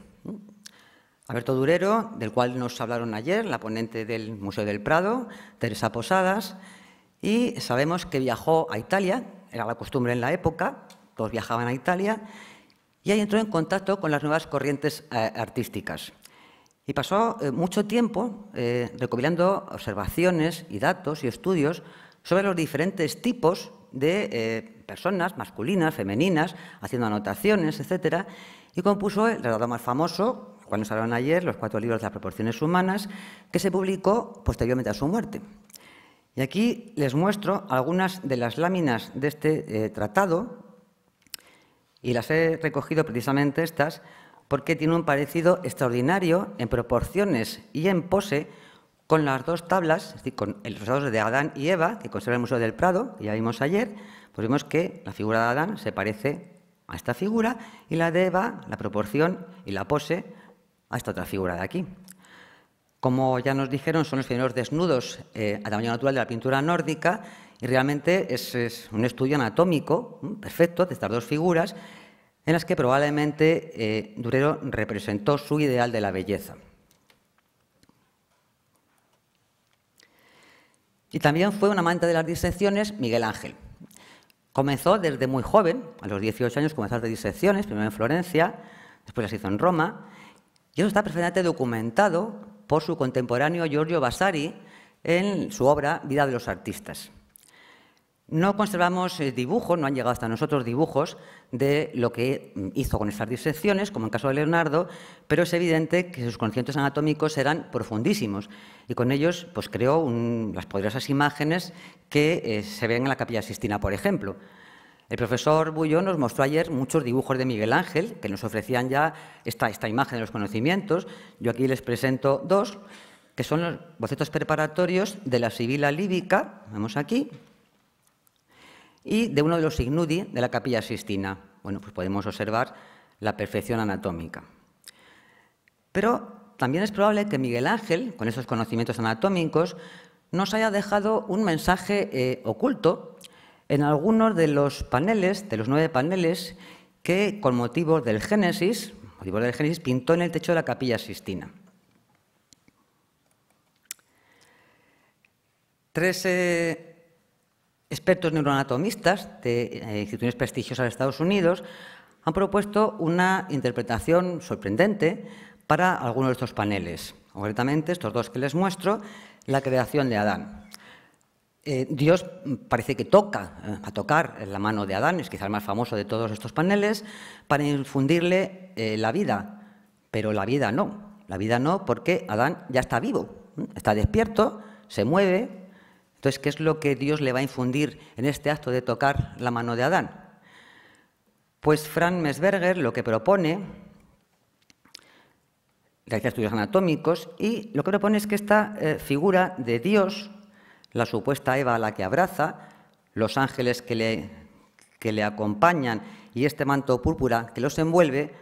Alberto Durero, del cual nos hablaron ayer, la ponente del Museo del Prado, Teresa Posadas, y sabemos que viajó a Italia, era la costumbre en la época, todos viajaban a Italia, y ahí entró en contacto con las nuevas corrientes eh, artísticas. Y pasó eh, mucho tiempo eh, recopilando observaciones y datos y estudios sobre los diferentes tipos de eh, personas masculinas, femeninas, haciendo anotaciones, etc. Y compuso el relato más famoso, cuando nos ayer, los cuatro libros de las proporciones humanas, que se publicó posteriormente a su muerte. Y aquí les muestro algunas de las láminas de este tratado, y las he recogido precisamente estas, porque tiene un parecido extraordinario en proporciones y en pose con las dos tablas, es decir, con los dados de Adán y Eva, que conserva el Museo del Prado, que ya vimos ayer, pues vimos que la figura de Adán se parece a esta figura y la de Eva, la proporción y la pose, a esta otra figura de aquí. Como ya nos dijeron, son los primeros desnudos eh, a tamaño natural de la pintura nórdica y realmente es un estudio anatómico perfecto de estas dos figuras en las que probablemente eh, Durero representó su ideal de la belleza. Y también fue un amante de las disecciones Miguel Ángel. Comenzó desde muy joven, a los 18 años comenzó a hacer disecciones, primero en Florencia, después las hizo en Roma, y eso está perfectamente documentado por su contemporáneo Giorgio Vasari en su obra Vida de los Artistas. No conservamos eh, dibujos, no han llegado hasta nosotros dibujos de lo que hizo con estas disecciones, como en el caso de Leonardo, pero es evidente que sus conocimientos anatómicos eran profundísimos y con ellos pues, creó las poderosas imágenes que eh, se ven en la Capilla Sistina, por ejemplo. El profesor Bullón nos mostró ayer muchos dibujos de Miguel Ángel que nos ofrecían ya esta, imagen de los conocimientos. Yo aquí les presento dos, que son los bocetos preparatorios de la Sibila líbica, vemos aquí, y de uno de los ignudi de la capilla Sistina. Bueno, pues podemos observar la perfección anatómica. Pero también es probable que Miguel Ángel, con esos conocimientos anatómicos, nos haya dejado un mensaje eh, oculto en algunos de los paneles, de los nueve paneles, que con motivo del Génesis, motivos del Génesis, pintó en el techo de la capilla Sistina. Tres eh, Expertos neuroanatomistas de eh, instituciones prestigiosas de Estados Unidos han propuesto una interpretación sorprendente para algunos de estos paneles, concretamente estos dos que les muestro, la creación de Adán. Eh, Dios parece que toca, eh, a tocar la mano de Adán, es quizá el más famoso de todos estos paneles, para infundirle la vida, pero la vida no, la vida no porque Adán ya está vivo, está despierto, se mueve, entonces, ¿qué es lo que Dios le va a infundir en este acto de tocar la mano de Adán? Pues Fran Mesberger lo que propone, realiza estudios anatómicos, y lo que propone es que esta eh, figura de Dios, la supuesta Eva a la que abraza, los ángeles que le, que le acompañan y este manto púrpura que los envuelve,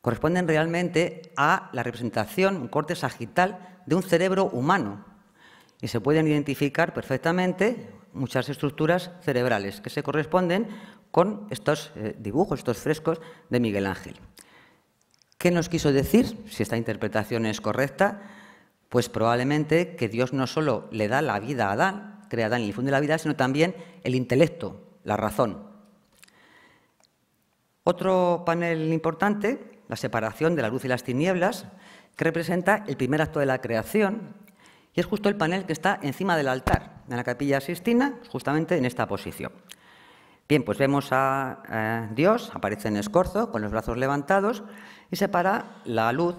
corresponden realmente a la representación, un corte sagital, de un cerebro humano, y se pueden identificar perfectamente muchas estructuras cerebrales que se corresponden con estos eh, dibujos, estos frescos de Miguel Ángel. ¿Qué nos quiso decir? Si esta interpretación es correcta, pues probablemente que Dios no solo le da la vida a Adán, crea a Adán y la vida, sino también el intelecto, la razón. Otro panel importante, la separación de la luz y las tinieblas, que representa el primer acto de la creación, y es justo el panel que está encima del altar, de la capilla Sistina, justamente en esta posición. Bien, pues vemos a eh, Dios, aparece en escorzo, con los brazos levantados, y separa la luz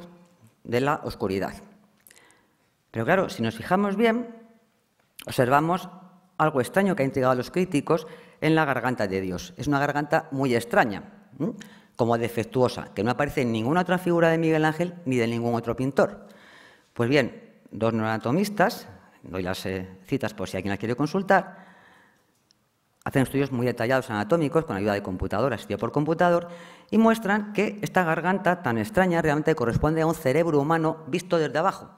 de la oscuridad. Pero claro, si nos fijamos bien, observamos algo extraño que ha intrigado a los críticos en la garganta de Dios. Es una garganta muy extraña, como defectuosa, que no aparece en ninguna otra figura de Miguel Ángel ni de ningún otro pintor. Pues bien, dos neuroanatomistas, doy las eh, citas por si alguien las quiere consultar, hacen estudios muy detallados anatómicos con ayuda de computadoras, estudio por computador, y muestran que esta garganta tan extraña realmente corresponde a un cerebro humano visto desde abajo.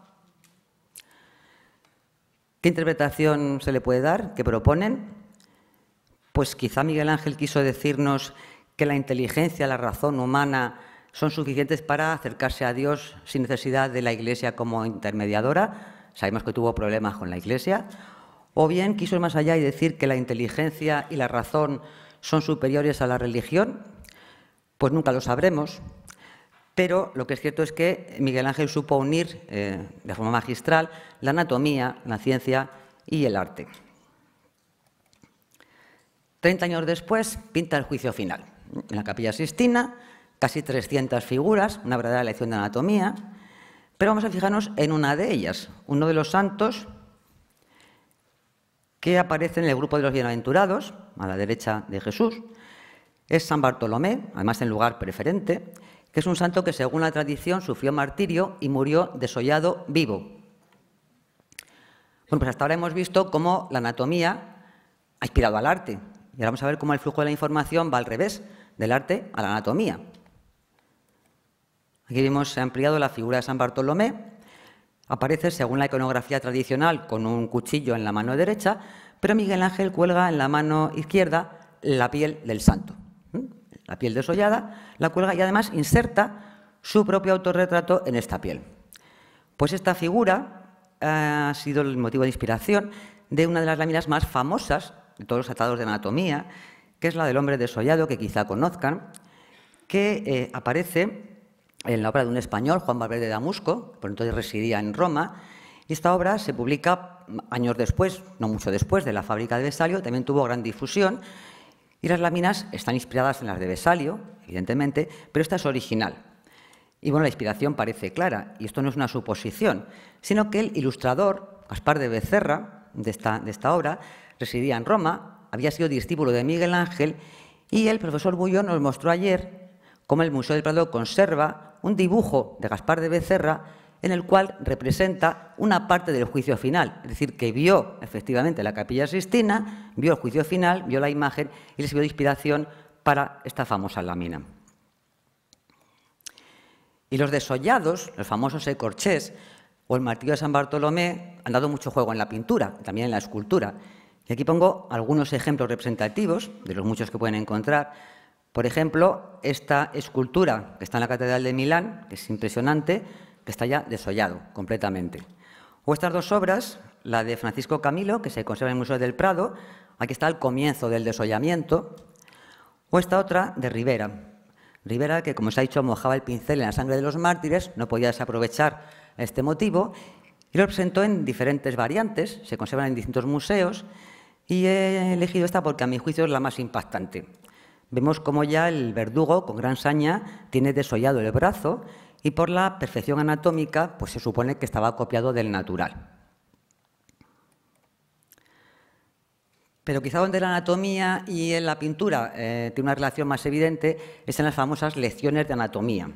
¿Qué interpretación se le puede dar? ¿Qué proponen? Pues quizá Miguel Ángel quiso decirnos que la inteligencia, la razón humana son suficientes para acercarse a Dios sin necesidad de la Iglesia como intermediadora. Sabemos que tuvo problemas con la Iglesia. O bien quiso ir más allá y decir que la inteligencia y la razón son superiores a la religión. Pues nunca lo sabremos. Pero lo que es cierto es que Miguel Ángel supo unir eh, de forma magistral la anatomía, la ciencia y el arte. Treinta años después pinta el juicio final en la Capilla Sistina casi 300 figuras, una verdadera lección de anatomía, pero vamos a fijarnos en una de ellas, uno de los santos que aparece en el grupo de los bienaventurados, a la derecha de Jesús, es San Bartolomé, además en lugar preferente, que es un santo que según la tradición sufrió martirio y murió desollado vivo. Bueno, pues hasta ahora hemos visto cómo la anatomía ha inspirado al arte. Y ahora vamos a ver cómo el flujo de la información va al revés, del arte a la anatomía. Aquí vemos, se ha ampliado la figura de San Bartolomé. Aparece, según la iconografía tradicional, con un cuchillo en la mano derecha, pero Miguel Ángel cuelga en la mano izquierda la piel del santo. La piel desollada, la cuelga y además inserta su propio autorretrato en esta piel. Pues esta figura eh, ha sido el motivo de inspiración de una de las láminas más famosas de todos los atados de anatomía, que es la del hombre desollado, que quizá conozcan, que eh, aparece en la obra de un español, Juan Valverde Damusco, por entonces residía en Roma, y esta obra se publica mm, años después, no mucho después, de la fábrica de Besalio, también tuvo gran difusión, y las láminas están inspiradas en las de Besalio, evidentemente, pero esta es original. Y bueno, la inspiración parece clara, y esto no es una suposición, sino que el ilustrador, Gaspar de Becerra, de esta, de esta obra, residía en Roma, había sido discípulo de Miguel Ángel, y el profesor Bullón nos mostró ayer como el Museo del Prado conserva un dibujo de Gaspar de Becerra en el cual representa una parte del juicio final, es decir, que vio efectivamente la capilla Sistina, vio el juicio final, vio la imagen y le sirvió de inspiración para esta famosa lámina. Y los desollados, los famosos ecorchés o el martillo de San Bartolomé, han dado mucho juego en la pintura, también en la escultura. Y aquí pongo algunos ejemplos representativos, de los muchos que pueden encontrar, por ejemplo, esta escultura que está en la Catedral de Milán, que es impresionante, que está ya desollado completamente. O estas dos obras, la de Francisco Camilo, que se conserva en el Museo del Prado, aquí está el comienzo del desollamiento, o esta otra de Rivera. Rivera, que como se ha dicho, mojaba el pincel en la sangre de los mártires, no podía desaprovechar este motivo, y lo presentó en diferentes variantes, se conservan en distintos museos, y he elegido esta porque a mi juicio es la más impactante. Vemos cómo ya el verdugo, con gran saña, tiene desollado el brazo y por la perfección anatómica, pues se supone que estaba copiado del natural. Pero quizá donde la anatomía y en la pintura tienen eh, tiene una relación más evidente es en las famosas lecciones de anatomía.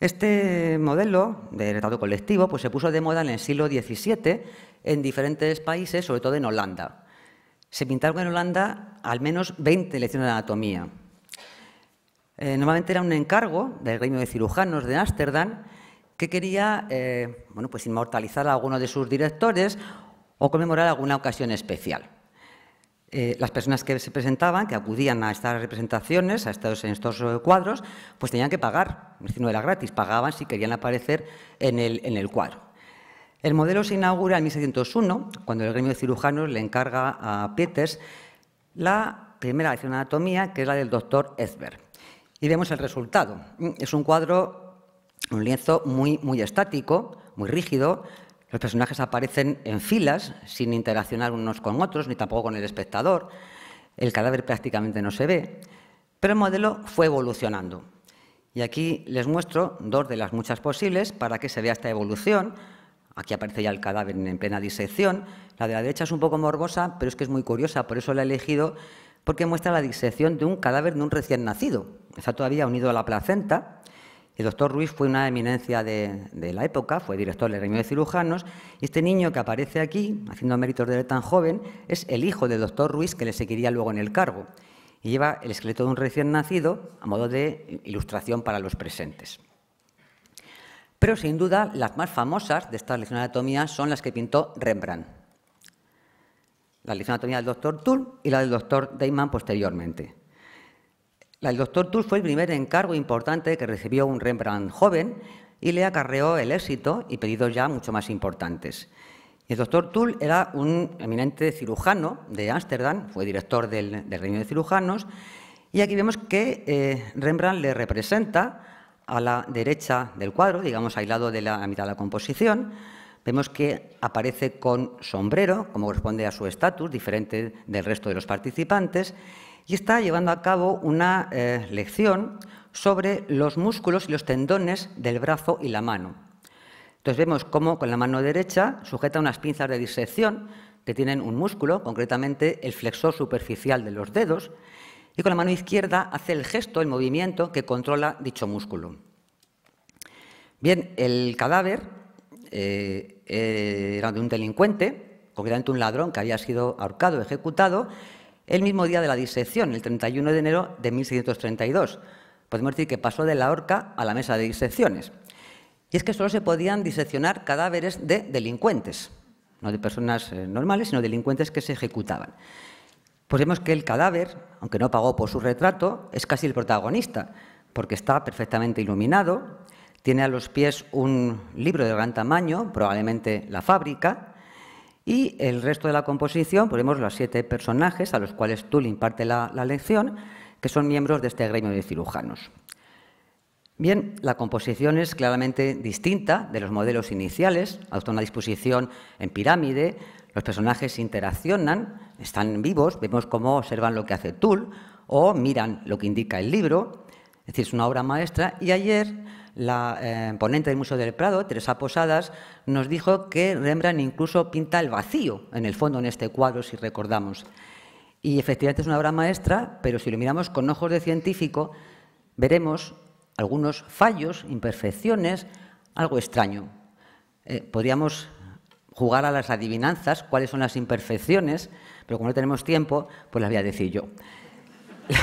Este modelo de retrato colectivo pues, se puso de moda en el siglo XVII en diferentes países, sobre todo en Holanda se pintaron en Holanda al menos 20 lecciones de anatomía. Eh, normalmente era un encargo del gremio de cirujanos de Ámsterdam que quería eh, bueno, pues inmortalizar a alguno de sus directores o conmemorar alguna ocasión especial. Eh, las personas que se presentaban, que acudían a estas representaciones, a estos, en estos cuadros, pues tenían que pagar, Si no era gratis, pagaban si querían aparecer en el, en el cuadro. El modelo se inaugura en 1601, cuando el gremio de cirujanos le encarga a Pieters la primera lección de anatomía, que es la del doctor Ezberg. Y vemos el resultado. Es un cuadro, un lienzo muy, muy estático, muy rígido. Los personajes aparecen en filas, sin interaccionar unos con otros, ni tampoco con el espectador. El cadáver prácticamente no se ve. Pero el modelo fue evolucionando. Y aquí les muestro dos de las muchas posibles para que se vea esta evolución Aquí aparece ya el cadáver en plena disección. La de la derecha es un poco morbosa, pero es que es muy curiosa, por eso la he elegido, porque muestra la disección de un cadáver de un recién nacido. Está todavía unido a la placenta. El doctor Ruiz fue una eminencia de, la época, fue director del Reino de cirujanos, y este niño que aparece aquí, haciendo méritos de tan joven, es el hijo del doctor Ruiz que le seguiría luego en el cargo. Y lleva el esqueleto de un recién nacido a modo de ilustración para los presentes. Pero sin duda las más famosas de estas lecciones de anatomía son las que pintó Rembrandt. La lección de anatomía del doctor Tull y la del doctor Deyman posteriormente. La del doctor Tull fue el primer encargo importante que recibió un Rembrandt joven y le acarreó el éxito y pedidos ya mucho más importantes. El doctor Tull era un eminente cirujano de Ámsterdam, fue director del, Reino de Cirujanos, y aquí vemos que eh, Rembrandt le representa a la derecha del cuadro, digamos aislado de la mitad de la composición, vemos que aparece con sombrero, como corresponde a su estatus, diferente del resto de los participantes, y está llevando a cabo una eh, lección sobre los músculos y los tendones del brazo y la mano. Entonces vemos cómo con la mano derecha sujeta unas pinzas de disección que tienen un músculo, concretamente el flexor superficial de los dedos, y con la mano izquierda hace el gesto, el movimiento que controla dicho músculo. Bien, el cadáver eh, eh, era de un delincuente, concretamente un ladrón que había sido ahorcado, ejecutado, el mismo día de la disección, el 31 de enero de 1632. Podemos decir que pasó de la horca a la mesa de disecciones. Y es que solo se podían diseccionar cadáveres de delincuentes, no de personas eh, normales, sino delincuentes que se ejecutaban. Pues que el cadáver, aunque no pagó por su retrato, es casi el protagonista, porque está perfectamente iluminado, tiene a los pies un libro de gran tamaño, probablemente la fábrica, y el resto de la composición, ponemos pues los siete personajes a los cuales Tull imparte la, la lección, que son miembros de este gremio de cirujanos. Bien, la composición es claramente distinta de los modelos iniciales, adopta una disposición en pirámide, los personajes interaccionan, están vivos, vemos cómo observan lo que hace Tull o miran lo que indica el libro, es decir, es una obra maestra. Y ayer la eh, ponente del Museo del Prado, Teresa Posadas, nos dijo que Rembrandt incluso pinta el vacío en el fondo en este cuadro, si recordamos. Y efectivamente es una obra maestra, pero si lo miramos con ojos de científico, veremos algunos fallos, imperfecciones, algo extraño. Eh, podríamos jugar a las adivinanzas, cuáles son las imperfecciones, pero como no tenemos tiempo, pues las voy a decir yo.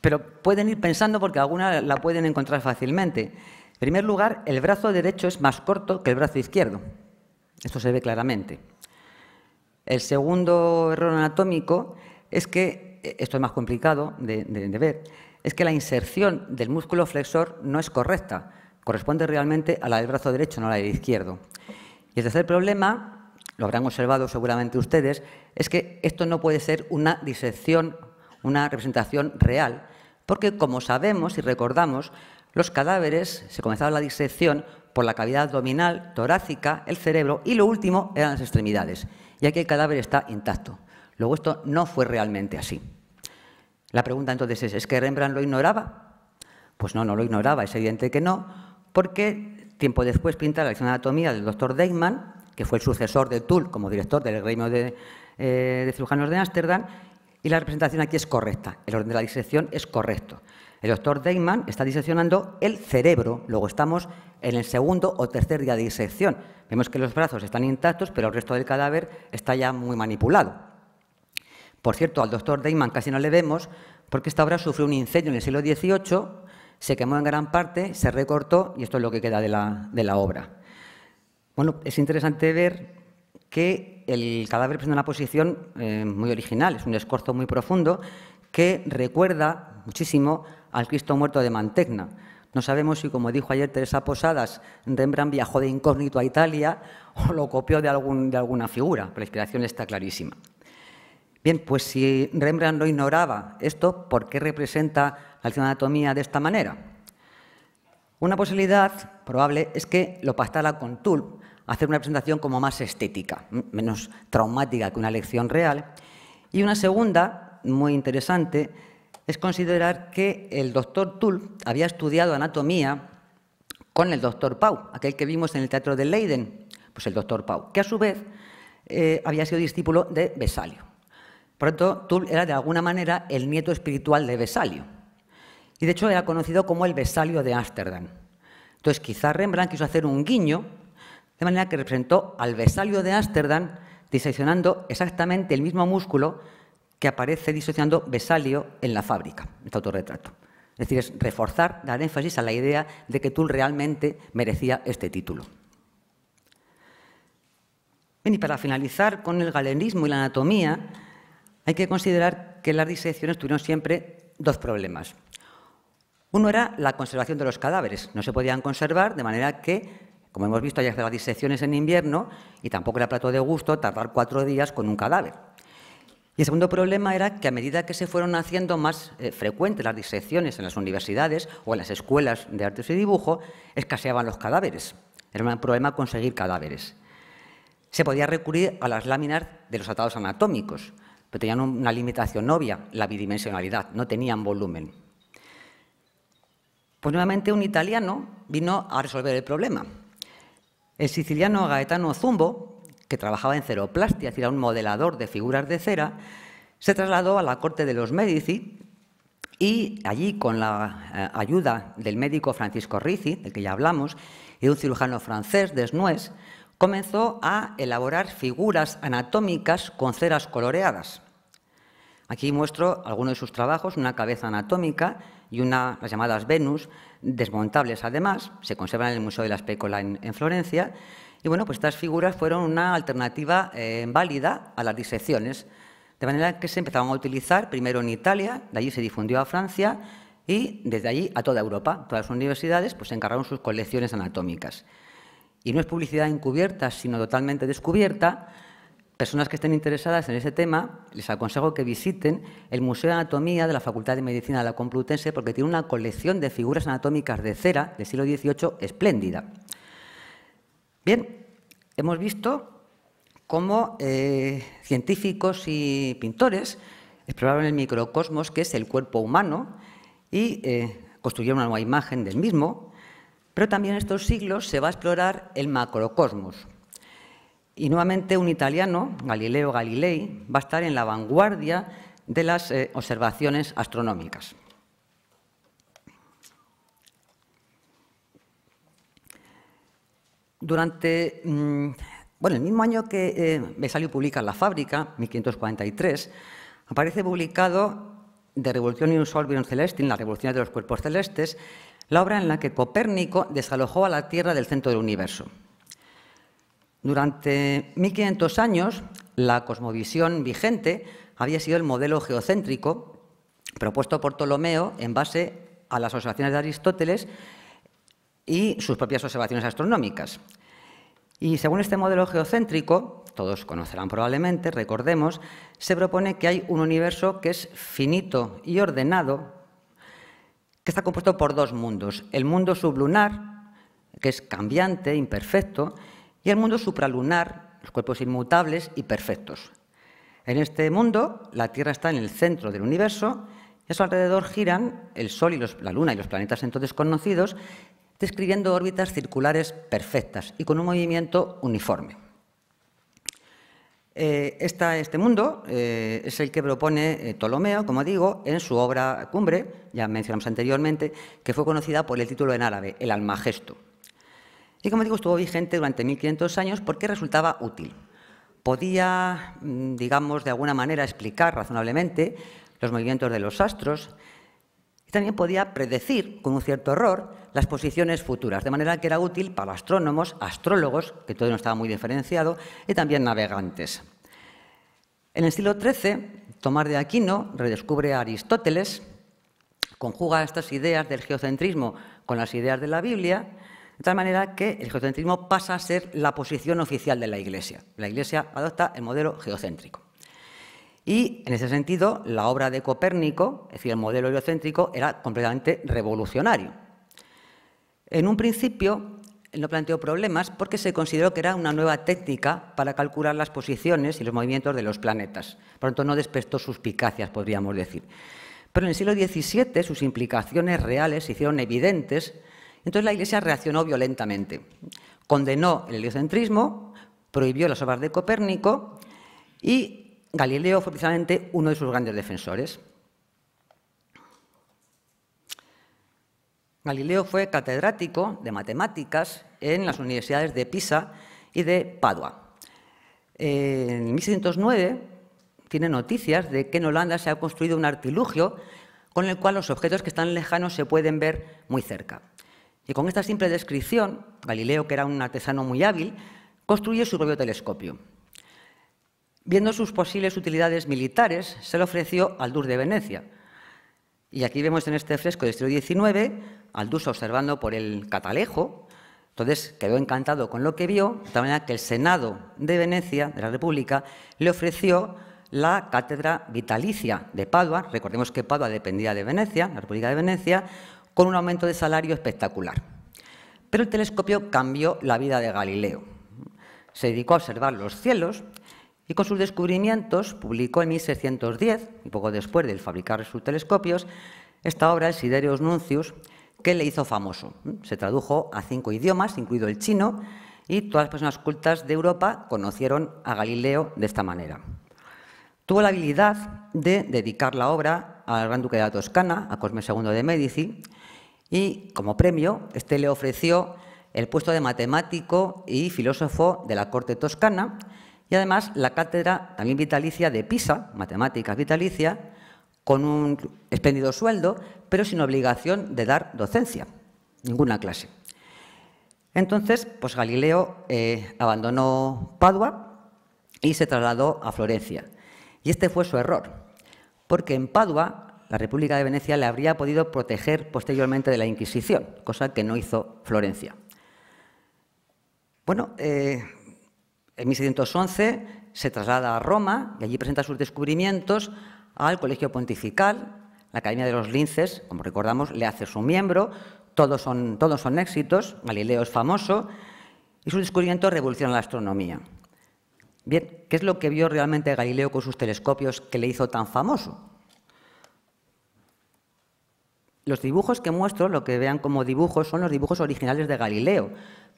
pero pueden ir pensando porque alguna la pueden encontrar fácilmente. En primer lugar, el brazo derecho es más corto que el brazo izquierdo. Esto se ve claramente. El segundo error anatómico es que, eh, esto es más complicado de, ver, es que la inserción del músculo flexor no es correcta, corresponde realmente a la del brazo derecho, no a la del izquierdo. Y el tercer problema lo habrán observado seguramente ustedes, es que esto no puede ser una disección, una representación real, porque como sabemos y recordamos, los cadáveres se comenzaba la disección por la cavidad abdominal, torácica, el cerebro y lo último eran las extremidades, ya que el cadáver está intacto. Luego esto no fue realmente así. La pregunta entonces es, ¿es que Rembrandt lo ignoraba? Pues no, no lo ignoraba, es evidente que no, porque tiempo después pinta la lección de anatomía del doctor Deimann que fue el sucesor de Tull como director del reino de, eh, de cirujanos de Ámsterdam, y la representación aquí es correcta, el orden de la disección es correcto. El doctor Deyman está diseccionando el cerebro, luego estamos en el segundo o tercer día de disección. Vemos que los brazos están intactos, pero el resto del cadáver está ya muy manipulado. Por cierto, al doctor Deyman casi no le vemos porque esta obra sufrió un incendio en el siglo XVIII, se quemó en gran parte, se recortó y esto es lo que queda de la obra. Bueno, es interesante ver que el cadáver presenta una posición eh, muy original, es un escorzo muy profundo que recuerda muchísimo al Cristo muerto de Mantegna. No sabemos si, como dijo ayer Teresa Posadas, Rembrandt viajó de incógnito a Italia o lo copió de, algún, de alguna figura, pero la inspiración está clarísima. Bien, pues si Rembrandt no ignoraba esto, ¿por qué representa la anatomía de esta manera? Una posibilidad probable es que lo pactara con Tulp, hacer una presentación como más estética, menos traumática que una lección real. Y una segunda, muy interesante, es considerar que el doctor Tull había estudiado anatomía con el doctor Pau, aquel que vimos en el Teatro de Leiden, pues el doctor Pau, que a su vez eh, había sido discípulo de Besalio. Por lo tanto, Tull era de alguna manera el nieto espiritual de Besalio. Y de hecho era conocido como el Besalio de Ámsterdam. Entonces, quizá Rembrandt quiso hacer un guiño de manera que representó al Vesalio de Ámsterdam diseccionando exactamente el mismo músculo que aparece diseccionando Vesalio en la fábrica, este autorretrato. Es decir, es reforzar, dar énfasis a la idea de que Tull realmente merecía este título. y para finalizar con el galenismo y la anatomía, hay que considerar que las disecciones tuvieron siempre dos problemas. Uno era la conservación de los cadáveres. No se podían conservar, de manera que como hemos visto, hay que hacer las disecciones en invierno y tampoco era plato de gusto tardar cuatro días con un cadáver. Y el segundo problema era que a medida que se fueron haciendo más eh, frecuentes las disecciones en las universidades o en las escuelas de artes y dibujo, escaseaban los cadáveres. Era un problema conseguir cadáveres. Se podía recurrir a las láminas de los atados anatómicos, pero tenían una limitación obvia, la bidimensionalidad, no tenían volumen. Pues nuevamente un italiano vino a resolver el problema el siciliano Gaetano Zumbo, que trabajaba en ceroplastia, es decir, era un modelador de figuras de cera, se trasladó a la corte de los Medici y allí, con la eh, ayuda del médico Francisco Rizzi, del que ya hablamos, y de un cirujano francés, Desnuez, comenzó a elaborar figuras anatómicas con ceras coloreadas. Aquí muestro algunos de sus trabajos, una cabeza anatómica y una, las llamadas Venus, desmontables además, se conservan en el Museo de la Specola en, Florencia. Y bueno, pues estas figuras fueron una alternativa eh, válida a las disecciones, de manera que se empezaron a utilizar primero en Italia, de allí se difundió a Francia y desde allí a toda Europa. Todas las universidades pues, encargaron sus colecciones anatómicas. Y no es publicidad encubierta, sino totalmente descubierta, Personas que estén interesadas en ese tema, les aconsejo que visiten el Museo de Anatomía de la Facultad de Medicina de la Complutense porque tiene una colección de figuras anatómicas de cera del siglo XVIII espléndida. Bien, hemos visto cómo eh, científicos y pintores exploraron el microcosmos, que es el cuerpo humano, y eh, construyeron una nueva imagen del mismo, pero también en estos siglos se va a explorar el macrocosmos, y nuevamente un italiano, Galileo Galilei, va a estar en la vanguardia de las eh, observaciones astronómicas. Durante mm, bueno, el mismo año que me eh, salió publica La fábrica, 1543, aparece publicado de Revolución in celeste, en la Revolución de los cuerpos celestes, la obra en la que Copérnico desalojó a la Tierra del centro del universo. Durante 1500 años, la cosmovisión vigente había sido el modelo geocéntrico propuesto por Ptolomeo en base a las observaciones de Aristóteles y sus propias observaciones astronómicas. Y según este modelo geocéntrico, todos conocerán probablemente, recordemos, se propone que hay un universo que es finito y ordenado, que está compuesto por dos mundos. El mundo sublunar, que es cambiante, imperfecto, y el mundo supralunar, los cuerpos inmutables y perfectos. En este mundo, la Tierra está en el centro del universo, y a su alrededor giran el Sol y la Luna y los planetas entonces conocidos, describiendo órbitas circulares perfectas y con un movimiento uniforme. Eh, este mundo eh, es el que propone eh, Ptolomeo, como digo, en su obra Cumbre, ya mencionamos anteriormente, que fue conocida por el título en árabe, El Almagesto. Y como digo, estuvo vigente durante 1500 años porque resultaba útil. Podía, mm, digamos, de alguna manera explicar razonablemente los movimientos de los astros y también podía predecir, con un cierto error, las posiciones futuras, de manera que era útil para astrónomos, astrólogos, que todo no estaba muy diferenciado, y también navegantes. En el siglo XIII, Tomás de Aquino redescubre a Aristóteles, conjuga estas ideas del geocentrismo con las ideas de la Biblia de tal manera que el geocentrismo pasa a ser la posición oficial de la Iglesia. La Iglesia adopta el modelo geocéntrico. Y en ese sentido, la obra de Copérnico, es decir, el modelo geocéntrico, era completamente revolucionario. En un principio no planteó problemas porque se consideró que era una nueva técnica para calcular las posiciones y los movimientos de los planetas. Por lo tanto, no despertó suspicacias, podríamos decir. Pero en el siglo XVII sus implicaciones reales se hicieron evidentes entonces la Iglesia reaccionó violentamente, condenó el heliocentrismo, prohibió las obras de Copérnico y Galileo fue precisamente uno de sus grandes defensores. Galileo fue catedrático de matemáticas en las universidades de Pisa y de Padua. En 1609 tiene noticias de que en Holanda se ha construido un artilugio con el cual los objetos que están lejanos se pueden ver muy cerca. Y con esta simple descripción, Galileo, que era un artesano muy hábil, construyó su propio telescopio. Viendo sus posibles utilidades militares, se lo ofreció al Dur de Venecia. Y aquí vemos en este fresco del siglo XIX al duque observando por el catalejo. Entonces quedó encantado con lo que vio, de tal manera que el Senado de Venecia, de la República, le ofreció la cátedra vitalicia de Padua. Recordemos que Padua dependía de Venecia, la República de Venecia, con un aumento de salario espectacular. Pero el telescopio cambió la vida de Galileo. Se dedicó a observar los cielos y con sus descubrimientos publicó en 1610, y poco después de fabricar sus telescopios, esta obra, el Sidereus Nuncius, que le hizo famoso. Se tradujo a cinco idiomas, incluido el chino, y todas las personas cultas de Europa conocieron a Galileo de esta manera. Tuvo la habilidad de dedicar la obra al Gran Duque de la Toscana, a Cosme II de Médici y como premio este le ofreció el puesto de matemático y filósofo de la corte toscana y además la cátedra también vitalicia de Pisa, matemáticas vitalicia, con un espléndido sueldo, pero sin obligación de dar docencia, ninguna clase. Entonces, pues Galileo eh, abandonó Padua y se trasladó a Florencia. Y este fue su error, porque en Padua la República de Venecia le habría podido proteger posteriormente de la Inquisición, cosa que no hizo Florencia. Bueno, eh, en 1611 se traslada a Roma y allí presenta sus descubrimientos al Colegio Pontifical, la Academia de los Linces, como recordamos, le hace su miembro, todos son, todos son éxitos, Galileo es famoso, y sus descubrimientos revolucionan la astronomía. Bien, ¿qué es lo que vio realmente Galileo con sus telescopios que le hizo tan famoso? los dibujos que muestro, lo que vean como dibujos, son los dibujos originales de Galileo,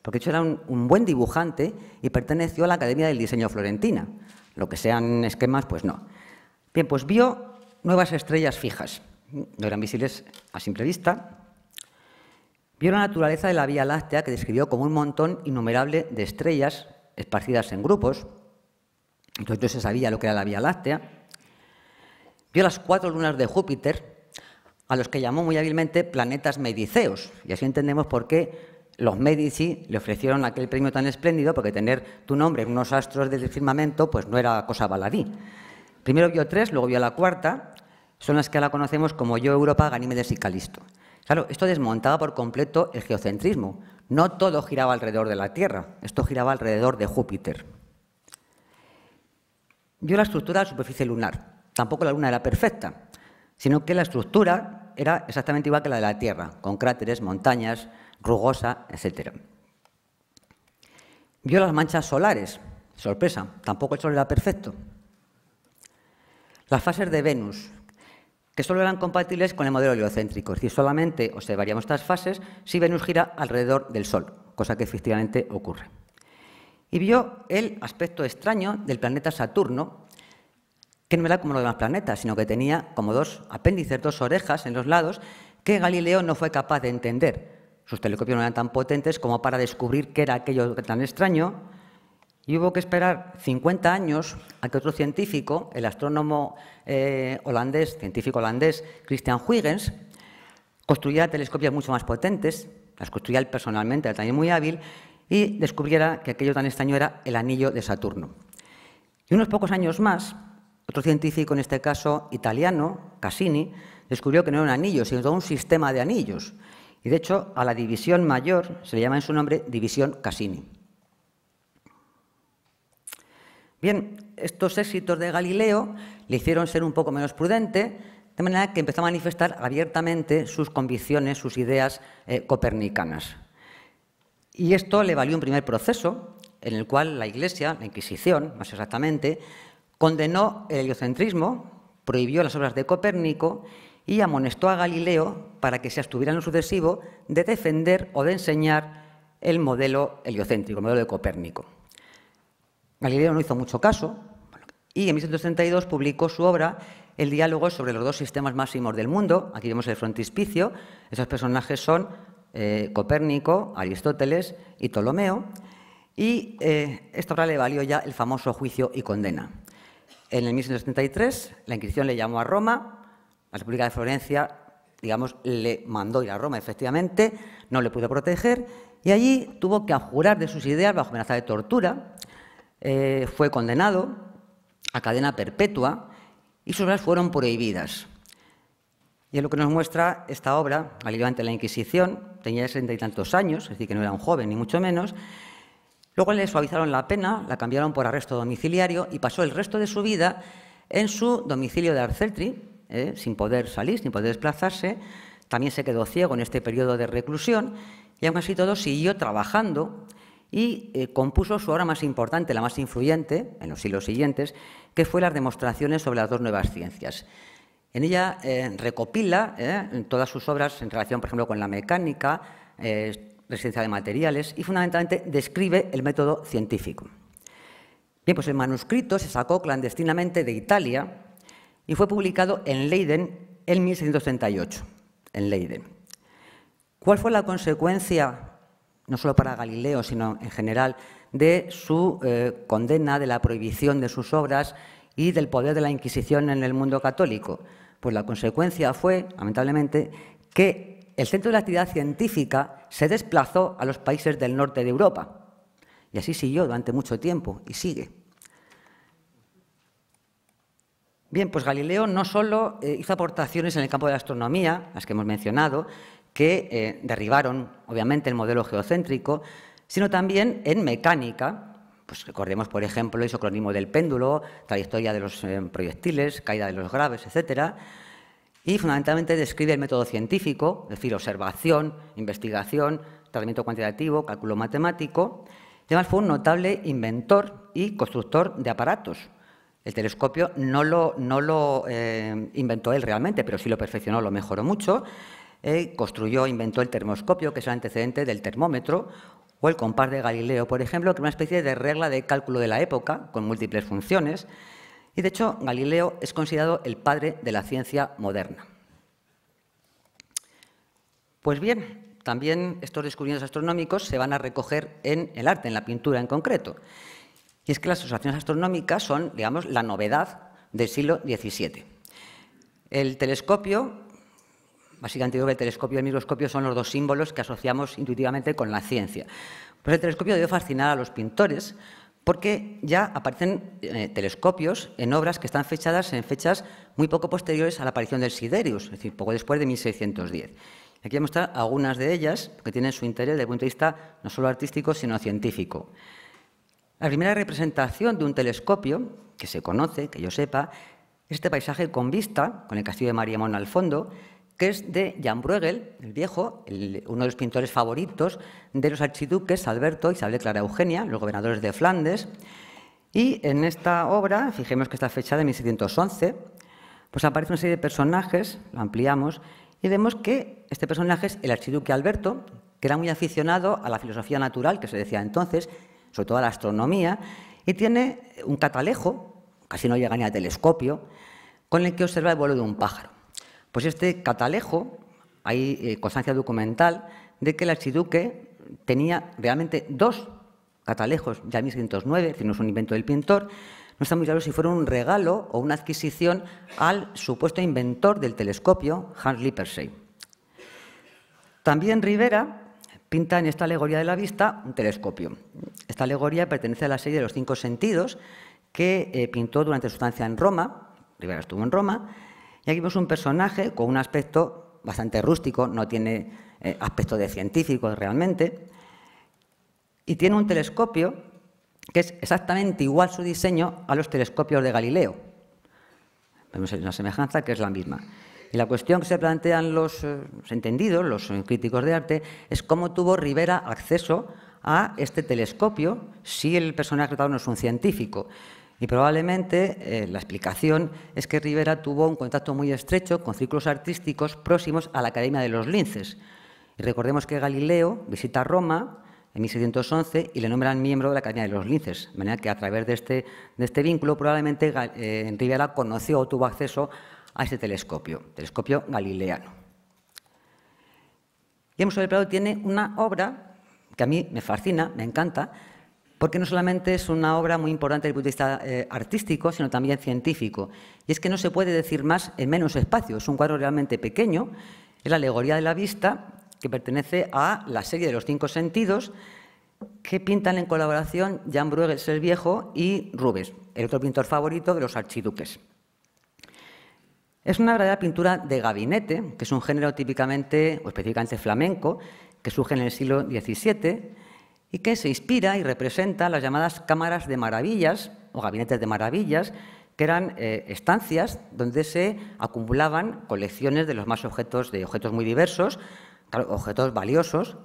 porque de hecho era un, buen dibujante y perteneció a la Academia del Diseño Florentina. Lo que sean esquemas, pues no. Bien, pues vio nuevas estrellas fijas, no eran visibles a simple vista. Vio la naturaleza de la Vía Láctea que describió como un montón innumerable de estrellas esparcidas en grupos. Entonces no se sabía lo que era la Vía Láctea. Vio las cuatro lunas de Júpiter, a los que llamó muy hábilmente planetas mediceos. Y así entendemos por qué los Medici le ofrecieron aquel premio tan espléndido, porque tener tu nombre en unos astros del firmamento pues no era cosa baladí. Primero vio tres, luego vio la cuarta, son las que ahora conocemos como Yo, Europa, Ganímedes y Calisto. Claro, esto desmontaba por completo el geocentrismo. No todo giraba alrededor de la Tierra, esto giraba alrededor de Júpiter. Vio la estructura de la superficie lunar. Tampoco la luna era perfecta, sino que la estructura era exactamente igual que la de la Tierra, con cráteres, montañas, rugosa, etc. Vio las manchas solares. Sorpresa, tampoco el Sol era perfecto. Las fases de Venus, que solo eran compatibles con el modelo heliocéntrico, es decir, solamente observaríamos estas fases si Venus gira alrededor del Sol, cosa que efectivamente ocurre. Y vio el aspecto extraño del planeta Saturno, que no era como los demás planetas, sino que tenía como dos apéndices, dos orejas en los lados, que Galileo no fue capaz de entender. Sus telescopios no eran tan potentes como para descubrir qué era aquello tan extraño, y hubo que esperar 50 años a que otro científico, el astrónomo eh, holandés, científico holandés Christian Huygens, construyera telescopios mucho más potentes, las construía él personalmente, era también muy hábil, y descubriera que aquello tan extraño era el anillo de Saturno. Y unos pocos años más, otro científico, en este caso italiano, Cassini, descubrió que no era un anillo, sino un sistema de anillos. Y de hecho, a la división mayor se le llama en su nombre división Cassini. Bien, estos éxitos de Galileo le hicieron ser un poco menos prudente, de manera que empezó a manifestar abiertamente sus convicciones, sus ideas eh, copernicanas. Y esto le valió un primer proceso en el cual la Iglesia, la Inquisición más exactamente, Condenó el heliocentrismo, prohibió las obras de Copérnico y amonestó a Galileo para que se abstuviera en lo sucesivo de defender o de enseñar el modelo heliocéntrico, el modelo de Copérnico. Galileo no hizo mucho caso y en 1732 publicó su obra El diálogo sobre los dos sistemas máximos del mundo. Aquí vemos el frontispicio. Esos personajes son eh, Copérnico, Aristóteles y Ptolomeo. Y eh, esta obra le valió ya el famoso juicio y condena. En el 1773 la Inquisición le llamó a Roma, la República de Florencia, digamos, le mandó ir a Roma, efectivamente, no le pudo proteger, y allí tuvo que abjurar de sus ideas bajo amenaza de tortura, eh, fue condenado a cadena perpetua y sus obras fueron prohibidas. Y es lo que nos muestra esta obra, al ante la Inquisición, tenía sesenta y tantos años, es decir, que no era un joven, ni mucho menos, Luego le suavizaron la pena, la cambiaron por arresto domiciliario y pasó el resto de su vida en su domicilio de Arceltri, ¿eh? sin poder salir, sin poder desplazarse. También se quedó ciego en este periodo de reclusión y aún así todo siguió trabajando y eh, compuso su obra más importante, la más influyente, en los siglos siguientes, que fue las demostraciones sobre las dos nuevas ciencias. En ella eh, recopila todas sus obras en relación, por ejemplo, con la mecánica, resistencia de materiales y fundamentalmente describe el método científico. Bien, pues el manuscrito se sacó clandestinamente de Italia y fue publicado en Leiden en 1638, en Leiden. ¿Cuál fue la consecuencia, no solo para Galileo, sino en general, de su eh, condena, de la prohibición de sus obras y del poder de la Inquisición en el mundo católico? Pues la consecuencia fue, lamentablemente, que el centro de la actividad científica se desplazó a los países del norte de Europa. Y así siguió durante mucho tiempo y sigue. Bien, pues Galileo no solo eh, hizo aportaciones en el campo de la astronomía, las que hemos mencionado, que eh, derribaron, obviamente, el modelo geocéntrico, sino también en mecánica. Pues recordemos, por ejemplo, el isocronismo del péndulo, trayectoria de los eh, proyectiles, caída de los graves, etcétera y fundamentalmente describe el método científico, es decir, observación, investigación, tratamiento cuantitativo, cálculo matemático. Además fue un notable inventor y constructor de aparatos. El telescopio no lo, eh, inventó él realmente, pero sí lo perfeccionó, lo mejoró mucho. Eh, construyó, inventó el termoscopio, que es el antecedente del termómetro, o el compás de Galileo, por ejemplo, que es una especie de regla de cálculo de la época, con múltiples funciones. Y de hecho, Galileo es considerado el padre de la ciencia moderna. Pues bien, también estos descubrimientos astronómicos se van a recoger en el arte, en la pintura en concreto. Y es que las observaciones astronómicas son, digamos, la novedad del siglo XVII. El telescopio, básicamente que el telescopio y el microscopio son los dos símbolos que asociamos intuitivamente con la ciencia. Pues el telescopio debió fascinar a los pintores porque ya aparecen eh, telescopios en obras que están fechadas en fechas muy poco posteriores a la aparición del Siderius, es decir, poco después de 1610. Aquí voy a mostrar algunas de ellas que tienen su interés desde el punto de vista no solo artístico, sino científico. La primera representación de un telescopio que se conoce, que yo sepa, es este paisaje con vista, con el castillo de María Mona al fondo, que es de Jan Bruegel, el viejo, uno de los pintores favoritos de los archiduques Alberto, y Isabel Clara Eugenia, los gobernadores de Flandes. Y en esta obra, fijemos que está fechada de 1711, pues aparece una serie de personajes, lo ampliamos, y vemos que este personaje es el archiduque Alberto, que era muy aficionado a la filosofía natural, que se decía entonces, sobre todo a la astronomía, y tiene un catalejo, casi no llega ni al telescopio, con el que observa el vuelo de un pájaro. Pues este catalejo, hay eh, constancia documental de que el archiduque tenía realmente dos catalejos, ya en 1609, es no es un invento del pintor, no está muy claro si fueron un regalo o una adquisición al supuesto inventor del telescopio, Hans Lippershey. También Rivera pinta en esta alegoría de la vista un telescopio. Esta alegoría pertenece a la serie de los cinco sentidos que eh, pintó durante su estancia en Roma, Rivera estuvo en Roma, y aquí vemos un personaje con un aspecto bastante rústico, no tiene eh, aspecto de científico realmente, y tiene un telescopio que es exactamente igual su diseño a los telescopios de Galileo. Vemos una semejanza que es la misma. Y la cuestión que se plantean los eh, entendidos, los críticos de arte, es cómo tuvo Rivera acceso a este telescopio si el personaje tratado no es un científico. Y probablemente eh, la explicación es que Rivera tuvo un contacto muy estrecho con círculos artísticos próximos a la Academia de los Linces. Y recordemos que Galileo visita Roma en 1611 y le nombran miembro de la Academia de los Linces, de manera que a través de este, de este vínculo probablemente eh, Rivera conoció o tuvo acceso a este telescopio, telescopio galileano. hemos pues observado Prado tiene una obra que a mí me fascina, me encanta, porque no solamente es una obra muy importante desde el punto de vista eh, artístico, sino también científico. Y es que no se puede decir más en menos espacio. Es un cuadro realmente pequeño, es la alegoría de la vista, que pertenece a la serie de los cinco sentidos, que pintan en colaboración Jan Brueghel el Viejo y Rubens, el otro pintor favorito de los archiduques. Es una verdadera pintura de gabinete, que es un género típicamente o específicamente flamenco, que surge en el siglo XVII y que se inspira y representa las llamadas cámaras de maravillas o gabinetes de maravillas, que eran eh, estancias donde se acumulaban colecciones de los más objetos, de objetos muy diversos, objetos valiosos,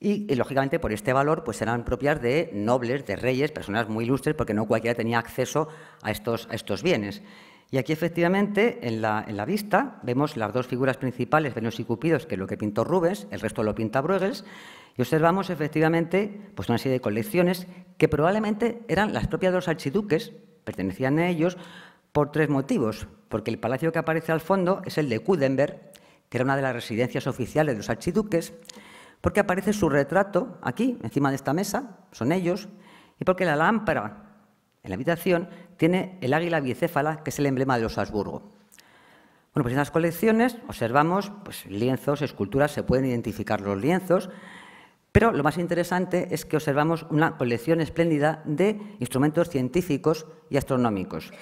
y, lógicamente por este valor pues eran propias de nobles, de reyes, personas muy ilustres, porque no cualquiera tenía acceso a estos, a estos bienes. Y aquí efectivamente en la, vista vemos las dos figuras principales, Venus y Cupidos, que es lo que pintó Rubens, el resto lo pinta Bruegels, y observamos efectivamente pues, una serie de colecciones que probablemente eran las propias de los archiduques, pertenecían a ellos, por tres motivos. Porque el palacio que aparece al fondo es el de Kudenberg, que era una de las residencias oficiales de los archiduques, porque aparece su retrato aquí, encima de esta mesa, son ellos, y porque la lámpara en la habitación tiene el águila bicéfala, que es el emblema de los Habsburgo. Bueno, pues en las colecciones observamos pues, lienzos, esculturas, se pueden identificar los lienzos, pero lo más interesante es que observamos una colección espléndida de instrumentos científicos y astronómicos.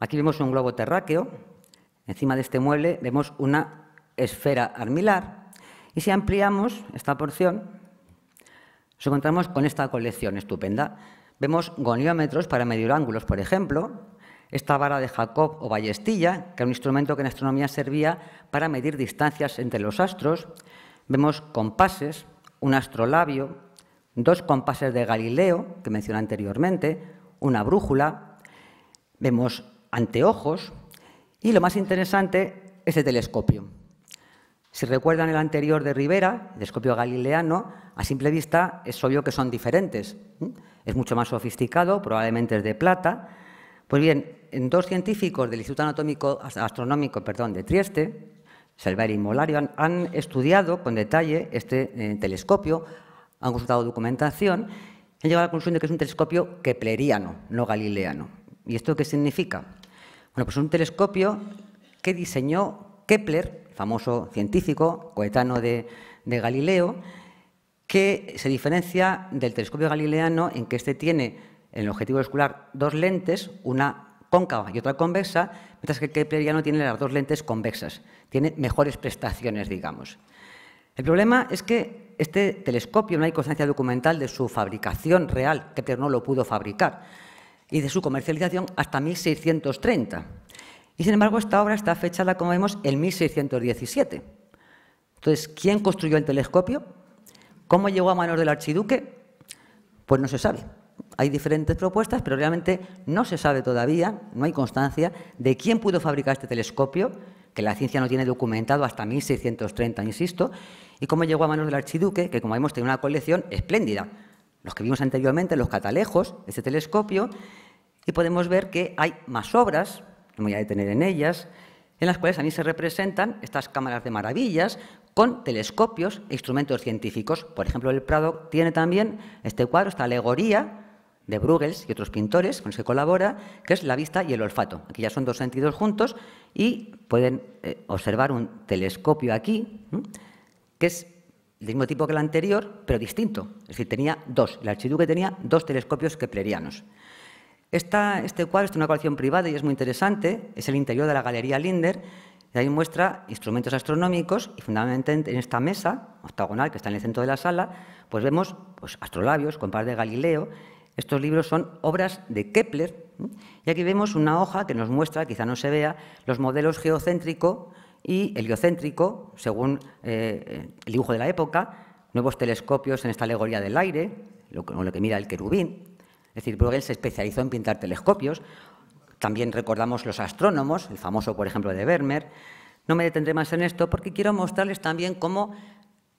Aquí vemos un globo terráqueo, encima de este mueble vemos una esfera armilar, y si ampliamos esta porción, nos encontramos con esta colección estupenda Vemos goniómetros para medir ángulos, por ejemplo, esta vara de Jacob o ballestilla, que era un instrumento que en astronomía servía para medir distancias entre los astros. Vemos compases, un astrolabio, dos compases de Galileo, que mencioné anteriormente, una brújula, vemos anteojos y lo más interesante es el telescopio. Si recuerdan el anterior de Rivera, el telescopio galileano, a simple vista es obvio que son diferentes es mucho más sofisticado, probablemente es de plata. Pues bien, dos científicos del Instituto Anatómico, Astronómico perdón, de Trieste, Salveri y Molario, han, estudiado con detalle este eh, telescopio, han consultado documentación, han llegado a la conclusión de que es un telescopio kepleriano, no galileano. ¿Y esto qué significa? Bueno, pues un telescopio que diseñó Kepler, famoso científico, coetano de Galileo, que se diferencia del telescopio galileano en que este tiene en el objetivo escolar dos lentes, una cóncava y otra convexa, mientras que el no tiene las dos lentes convexas, tiene mejores prestaciones, digamos. El problema es que este telescopio no hay constancia documental de su fabricación real, Kepler no lo pudo fabricar, y de su comercialización hasta 1630. Y sin embargo, esta obra está fechada, como vemos, en 1617. Entonces, ¿quién construyó el telescopio? ¿Cómo llegó a manos del archiduque? Pues no se sabe. Hay diferentes propuestas, pero realmente no se sabe todavía, no hay constancia de quién pudo fabricar este telescopio, que la ciencia no tiene documentado hasta 1630, insisto, y cómo llegó a manos del archiduque, que como vemos tiene una colección espléndida. Los que vimos anteriormente, los catalejos, este telescopio, y podemos ver que hay más obras, no me voy a detener en ellas, en las cuales también se representan estas cámaras de maravillas, con telescopios e instrumentos científicos. Por ejemplo, el Prado tiene también este cuadro, esta alegoría de Bruegels y otros pintores con los que colabora, que es la vista y el olfato. Aquí ya son dos sentidos juntos y pueden eh, observar un telescopio aquí, que es del mismo tipo que el anterior, pero distinto. Es decir, tenía dos. El archiduque tenía dos telescopios keplerianos. este cuadro es una colección privada y es muy interesante. Es el interior de la Galería Linder y ahí muestra instrumentos astronómicos y fundamentalmente en esta mesa octagonal que está en el centro de la sala, pues vemos pues, astrolabios, par de Galileo. Estos libros son obras de Kepler. Y aquí vemos una hoja que nos muestra, quizá no se vea, los modelos geocéntrico y heliocéntrico, según eh, el dibujo de la época, nuevos telescopios en esta alegoría del aire, lo, lo que mira el querubín. Es decir, Bruegel se especializó en pintar telescopios, también recordamos los astrónomos, el famoso, por ejemplo, de Vermeer. No me detendré más en esto porque quiero mostrarles también cómo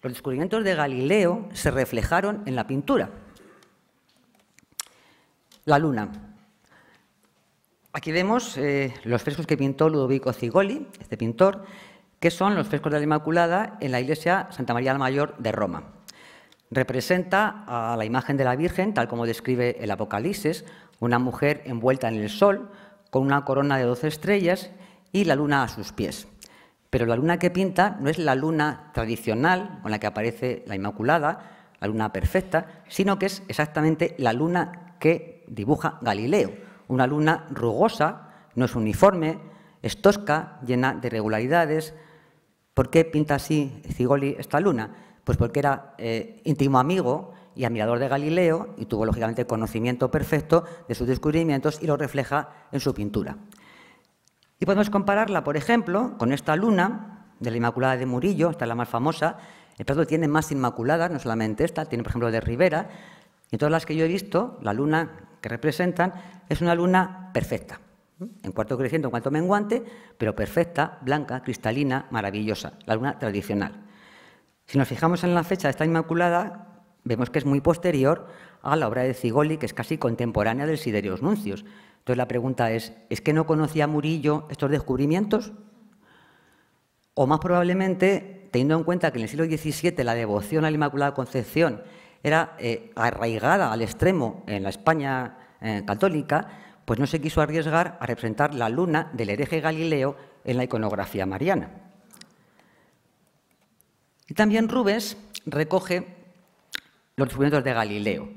los descubrimientos de Galileo se reflejaron en la pintura. La luna. Aquí vemos eh, los frescos que pintó Ludovico Cigoli, este pintor, que son los frescos de la Inmaculada en la iglesia Santa María la Mayor de Roma. Representa a la imagen de la Virgen, tal como describe el Apocalipsis, una mujer envuelta en el sol, con una corona de 12 estrellas y la luna a sus pies. Pero la luna que pinta no es la luna tradicional con la que aparece la Inmaculada, la luna perfecta, sino que es exactamente la luna que dibuja Galileo. Una luna rugosa, no es uniforme, es tosca, llena de irregularidades. ¿Por qué pinta así Cigoli esta luna? Pues porque era eh, íntimo amigo y admirador de Galileo, y tuvo lógicamente conocimiento perfecto de sus descubrimientos y lo refleja en su pintura. Y podemos compararla, por ejemplo, con esta luna de la Inmaculada de Murillo, esta es la más famosa. El Prado tiene más inmaculadas, no solamente esta, tiene por ejemplo de Rivera. Y todas las que yo he visto, la luna que representan es una luna perfecta, en cuarto creciente, en cuarto menguante, pero perfecta, blanca, cristalina, maravillosa, la luna tradicional. Si nos fijamos en la fecha de esta Inmaculada, vemos que es muy posterior a la obra de Cigoli, que es casi contemporánea del Siderios Nuncios. Entonces la pregunta es, ¿es que no conocía Murillo estos descubrimientos? O más probablemente, teniendo en cuenta que en el siglo XVII la devoción a la Inmaculada Concepción era eh, arraigada al extremo en la España eh, católica, pues no se quiso arriesgar a representar la luna del hereje Galileo en la iconografía mariana. Y también Rubens recoge los descubrimientos de Galileo.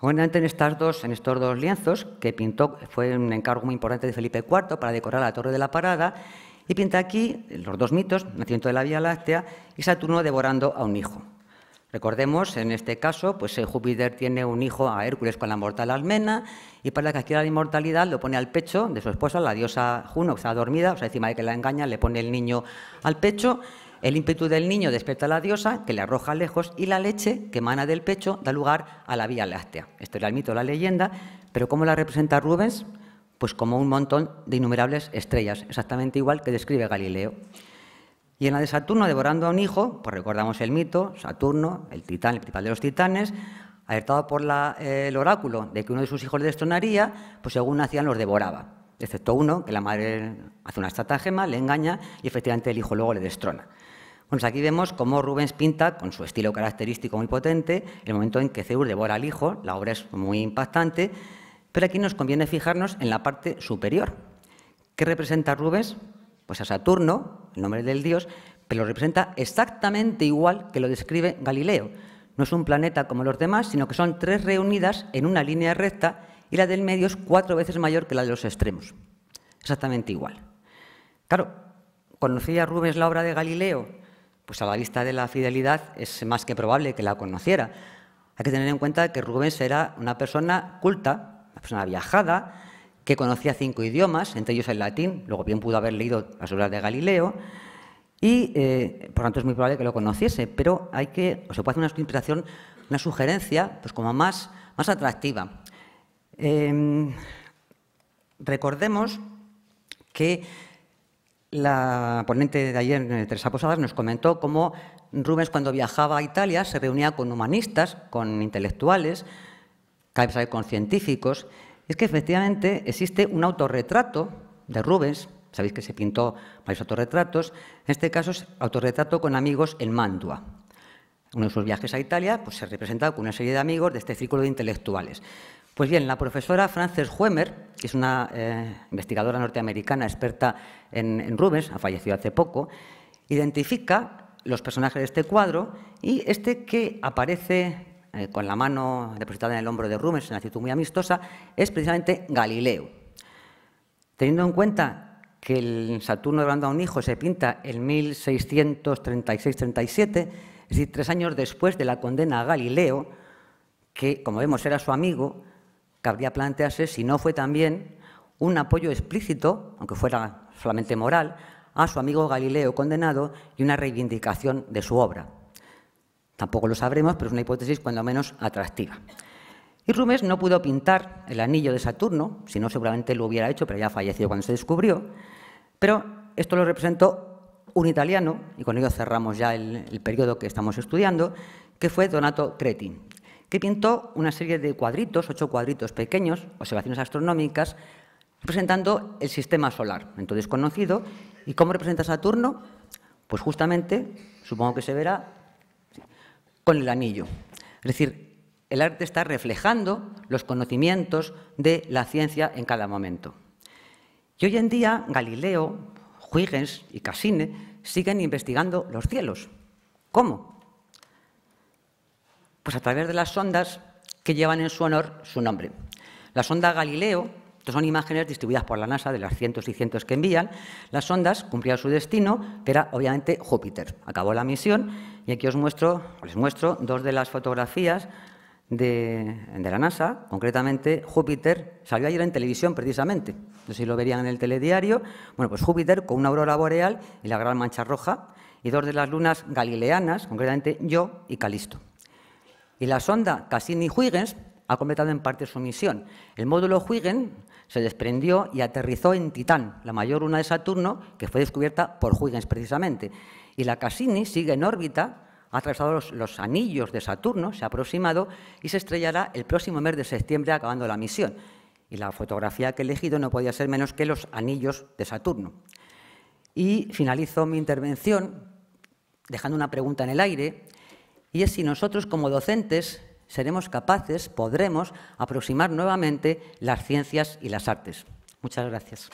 Obviamente en, en estos dos lienzos, que pintó, fue un encargo muy importante de Felipe IV para decorar la Torre de la Parada, y pinta aquí los dos mitos, nacimiento de la Vía Láctea y Saturno devorando a un hijo. Recordemos, en este caso, pues eh, Júpiter tiene un hijo a Hércules con la mortal Almena y para que adquiera la inmortalidad lo pone al pecho de su esposa, la diosa Juno, que está dormida, o sea, encima de que la engaña, le pone el niño al pecho el ímpetu del niño despierta a la diosa, que le arroja lejos, y la leche, que emana del pecho, da lugar a la Vía Láctea. Esto era el mito, la leyenda, pero ¿cómo la representa Rubens? Pues como un montón de innumerables estrellas, exactamente igual que describe Galileo. Y en la de Saturno devorando a un hijo, pues recordamos el mito, Saturno, el titán, el principal de los titanes, alertado por eh, el oráculo de que uno de sus hijos le destronaría, pues según hacían los devoraba, excepto uno, que la madre hace una estratagema, le engaña y efectivamente el hijo luego le destrona. Pues aquí vemos cómo Rubens pinta, con su estilo característico muy potente, el momento en que Zeus devora al hijo, la obra es muy impactante, pero aquí nos conviene fijarnos en la parte superior. ¿Qué representa Rubens? Pues a Saturno, el nombre del dios, pero lo representa exactamente igual que lo describe Galileo. No es un planeta como los demás, sino que son tres reunidas en una línea recta y la del medio es cuatro veces mayor que la de los extremos. Exactamente igual. Claro, conocía Rubens la obra de Galileo pues a la vista de la fidelidad es más que probable que la conociera. Hay que tener en cuenta que Rubens era una persona culta, una persona viajada, que conocía cinco idiomas, entre ellos el latín, luego bien pudo haber leído las obras de Galileo, y eh, por lo tanto es muy probable que lo conociese, pero hay que, o se puede hacer una una sugerencia, pues como más, más atractiva. Em, recordemos que la ponente de ayer, eh, tres Posadas, nos comentó cómo Rubens cuando viajaba a Italia se reunía con humanistas, con intelectuales, con científicos. Es que efectivamente existe un autorretrato de Rubens, sabéis que se pintó varios autorretratos, en este caso es autorretrato con amigos en Mantua. Uno de sus viajes a Italia pues, se representa con una serie de amigos de este círculo de intelectuales. Pues bien, la profesora Frances Huemer, que es una eh, investigadora norteamericana experta en, Rubens, ha fallecido hace poco, identifica los personajes de este cuadro y este que aparece eh, con la mano depositada en el hombro de Rubens en actitud muy amistosa es precisamente Galileo. Teniendo en cuenta que el Saturno de a un hijo se pinta en 1636-37, es decir, tres años después de la condena a Galileo, que como vemos era su amigo, cabría plantearse si no fue también un apoyo explícito, aunque fuera solamente moral, a su amigo Galileo condenado y una reivindicación de su obra. Tampoco lo sabremos, pero es una hipótesis cuando menos atractiva. Y Rumes no pudo pintar el anillo de Saturno, si no seguramente lo hubiera hecho, pero ya falleció cuando se descubrió, pero esto lo representó un italiano, y con ello cerramos ya el, periodo que estamos estudiando, que fue Donato Cretin que pintó una serie de cuadritos, ocho cuadritos pequeños, observaciones astronómicas, representando el sistema solar, entonces conocido, ¿Y cómo representa Saturno? Pues justamente, supongo que se verá, con el anillo. Es decir, el arte está reflejando los conocimientos de la ciencia en cada momento. Y hoy en día Galileo, Huygens y Cassini siguen investigando los cielos. ¿Cómo? Pues a través de las sondas que llevan en su honor su nombre. La sonda Galileo, que son imágenes distribuidas por la NASA de las cientos y cientos que envían. Las sondas cumplían su destino, que era obviamente Júpiter. Acabó la misión y aquí os muestro, les muestro dos de las fotografías de, la NASA, concretamente Júpiter, salió ayer en televisión precisamente, no sé si lo verían en el telediario, bueno, pues Júpiter con una aurora boreal y la gran mancha roja, y dos de las lunas galileanas, concretamente Yo y Calisto y la sonda Cassini-Huygens ha completado en parte su misión. El módulo Huygens se desprendió y aterrizó en Titán, la mayor luna de Saturno, que fue descubierta por Huygens precisamente. Y la Cassini sigue en órbita, ha atravesado los, anillos de Saturno, se ha aproximado y se estrellará el próximo mes de septiembre acabando la misión. Y la fotografía que he elegido no podía ser menos que los anillos de Saturno. Y finalizo mi intervención dejando una pregunta en el aire y es si nosotros como docentes seremos capaces, podremos aproximar nuevamente las ciencias y las artes. Muchas gracias.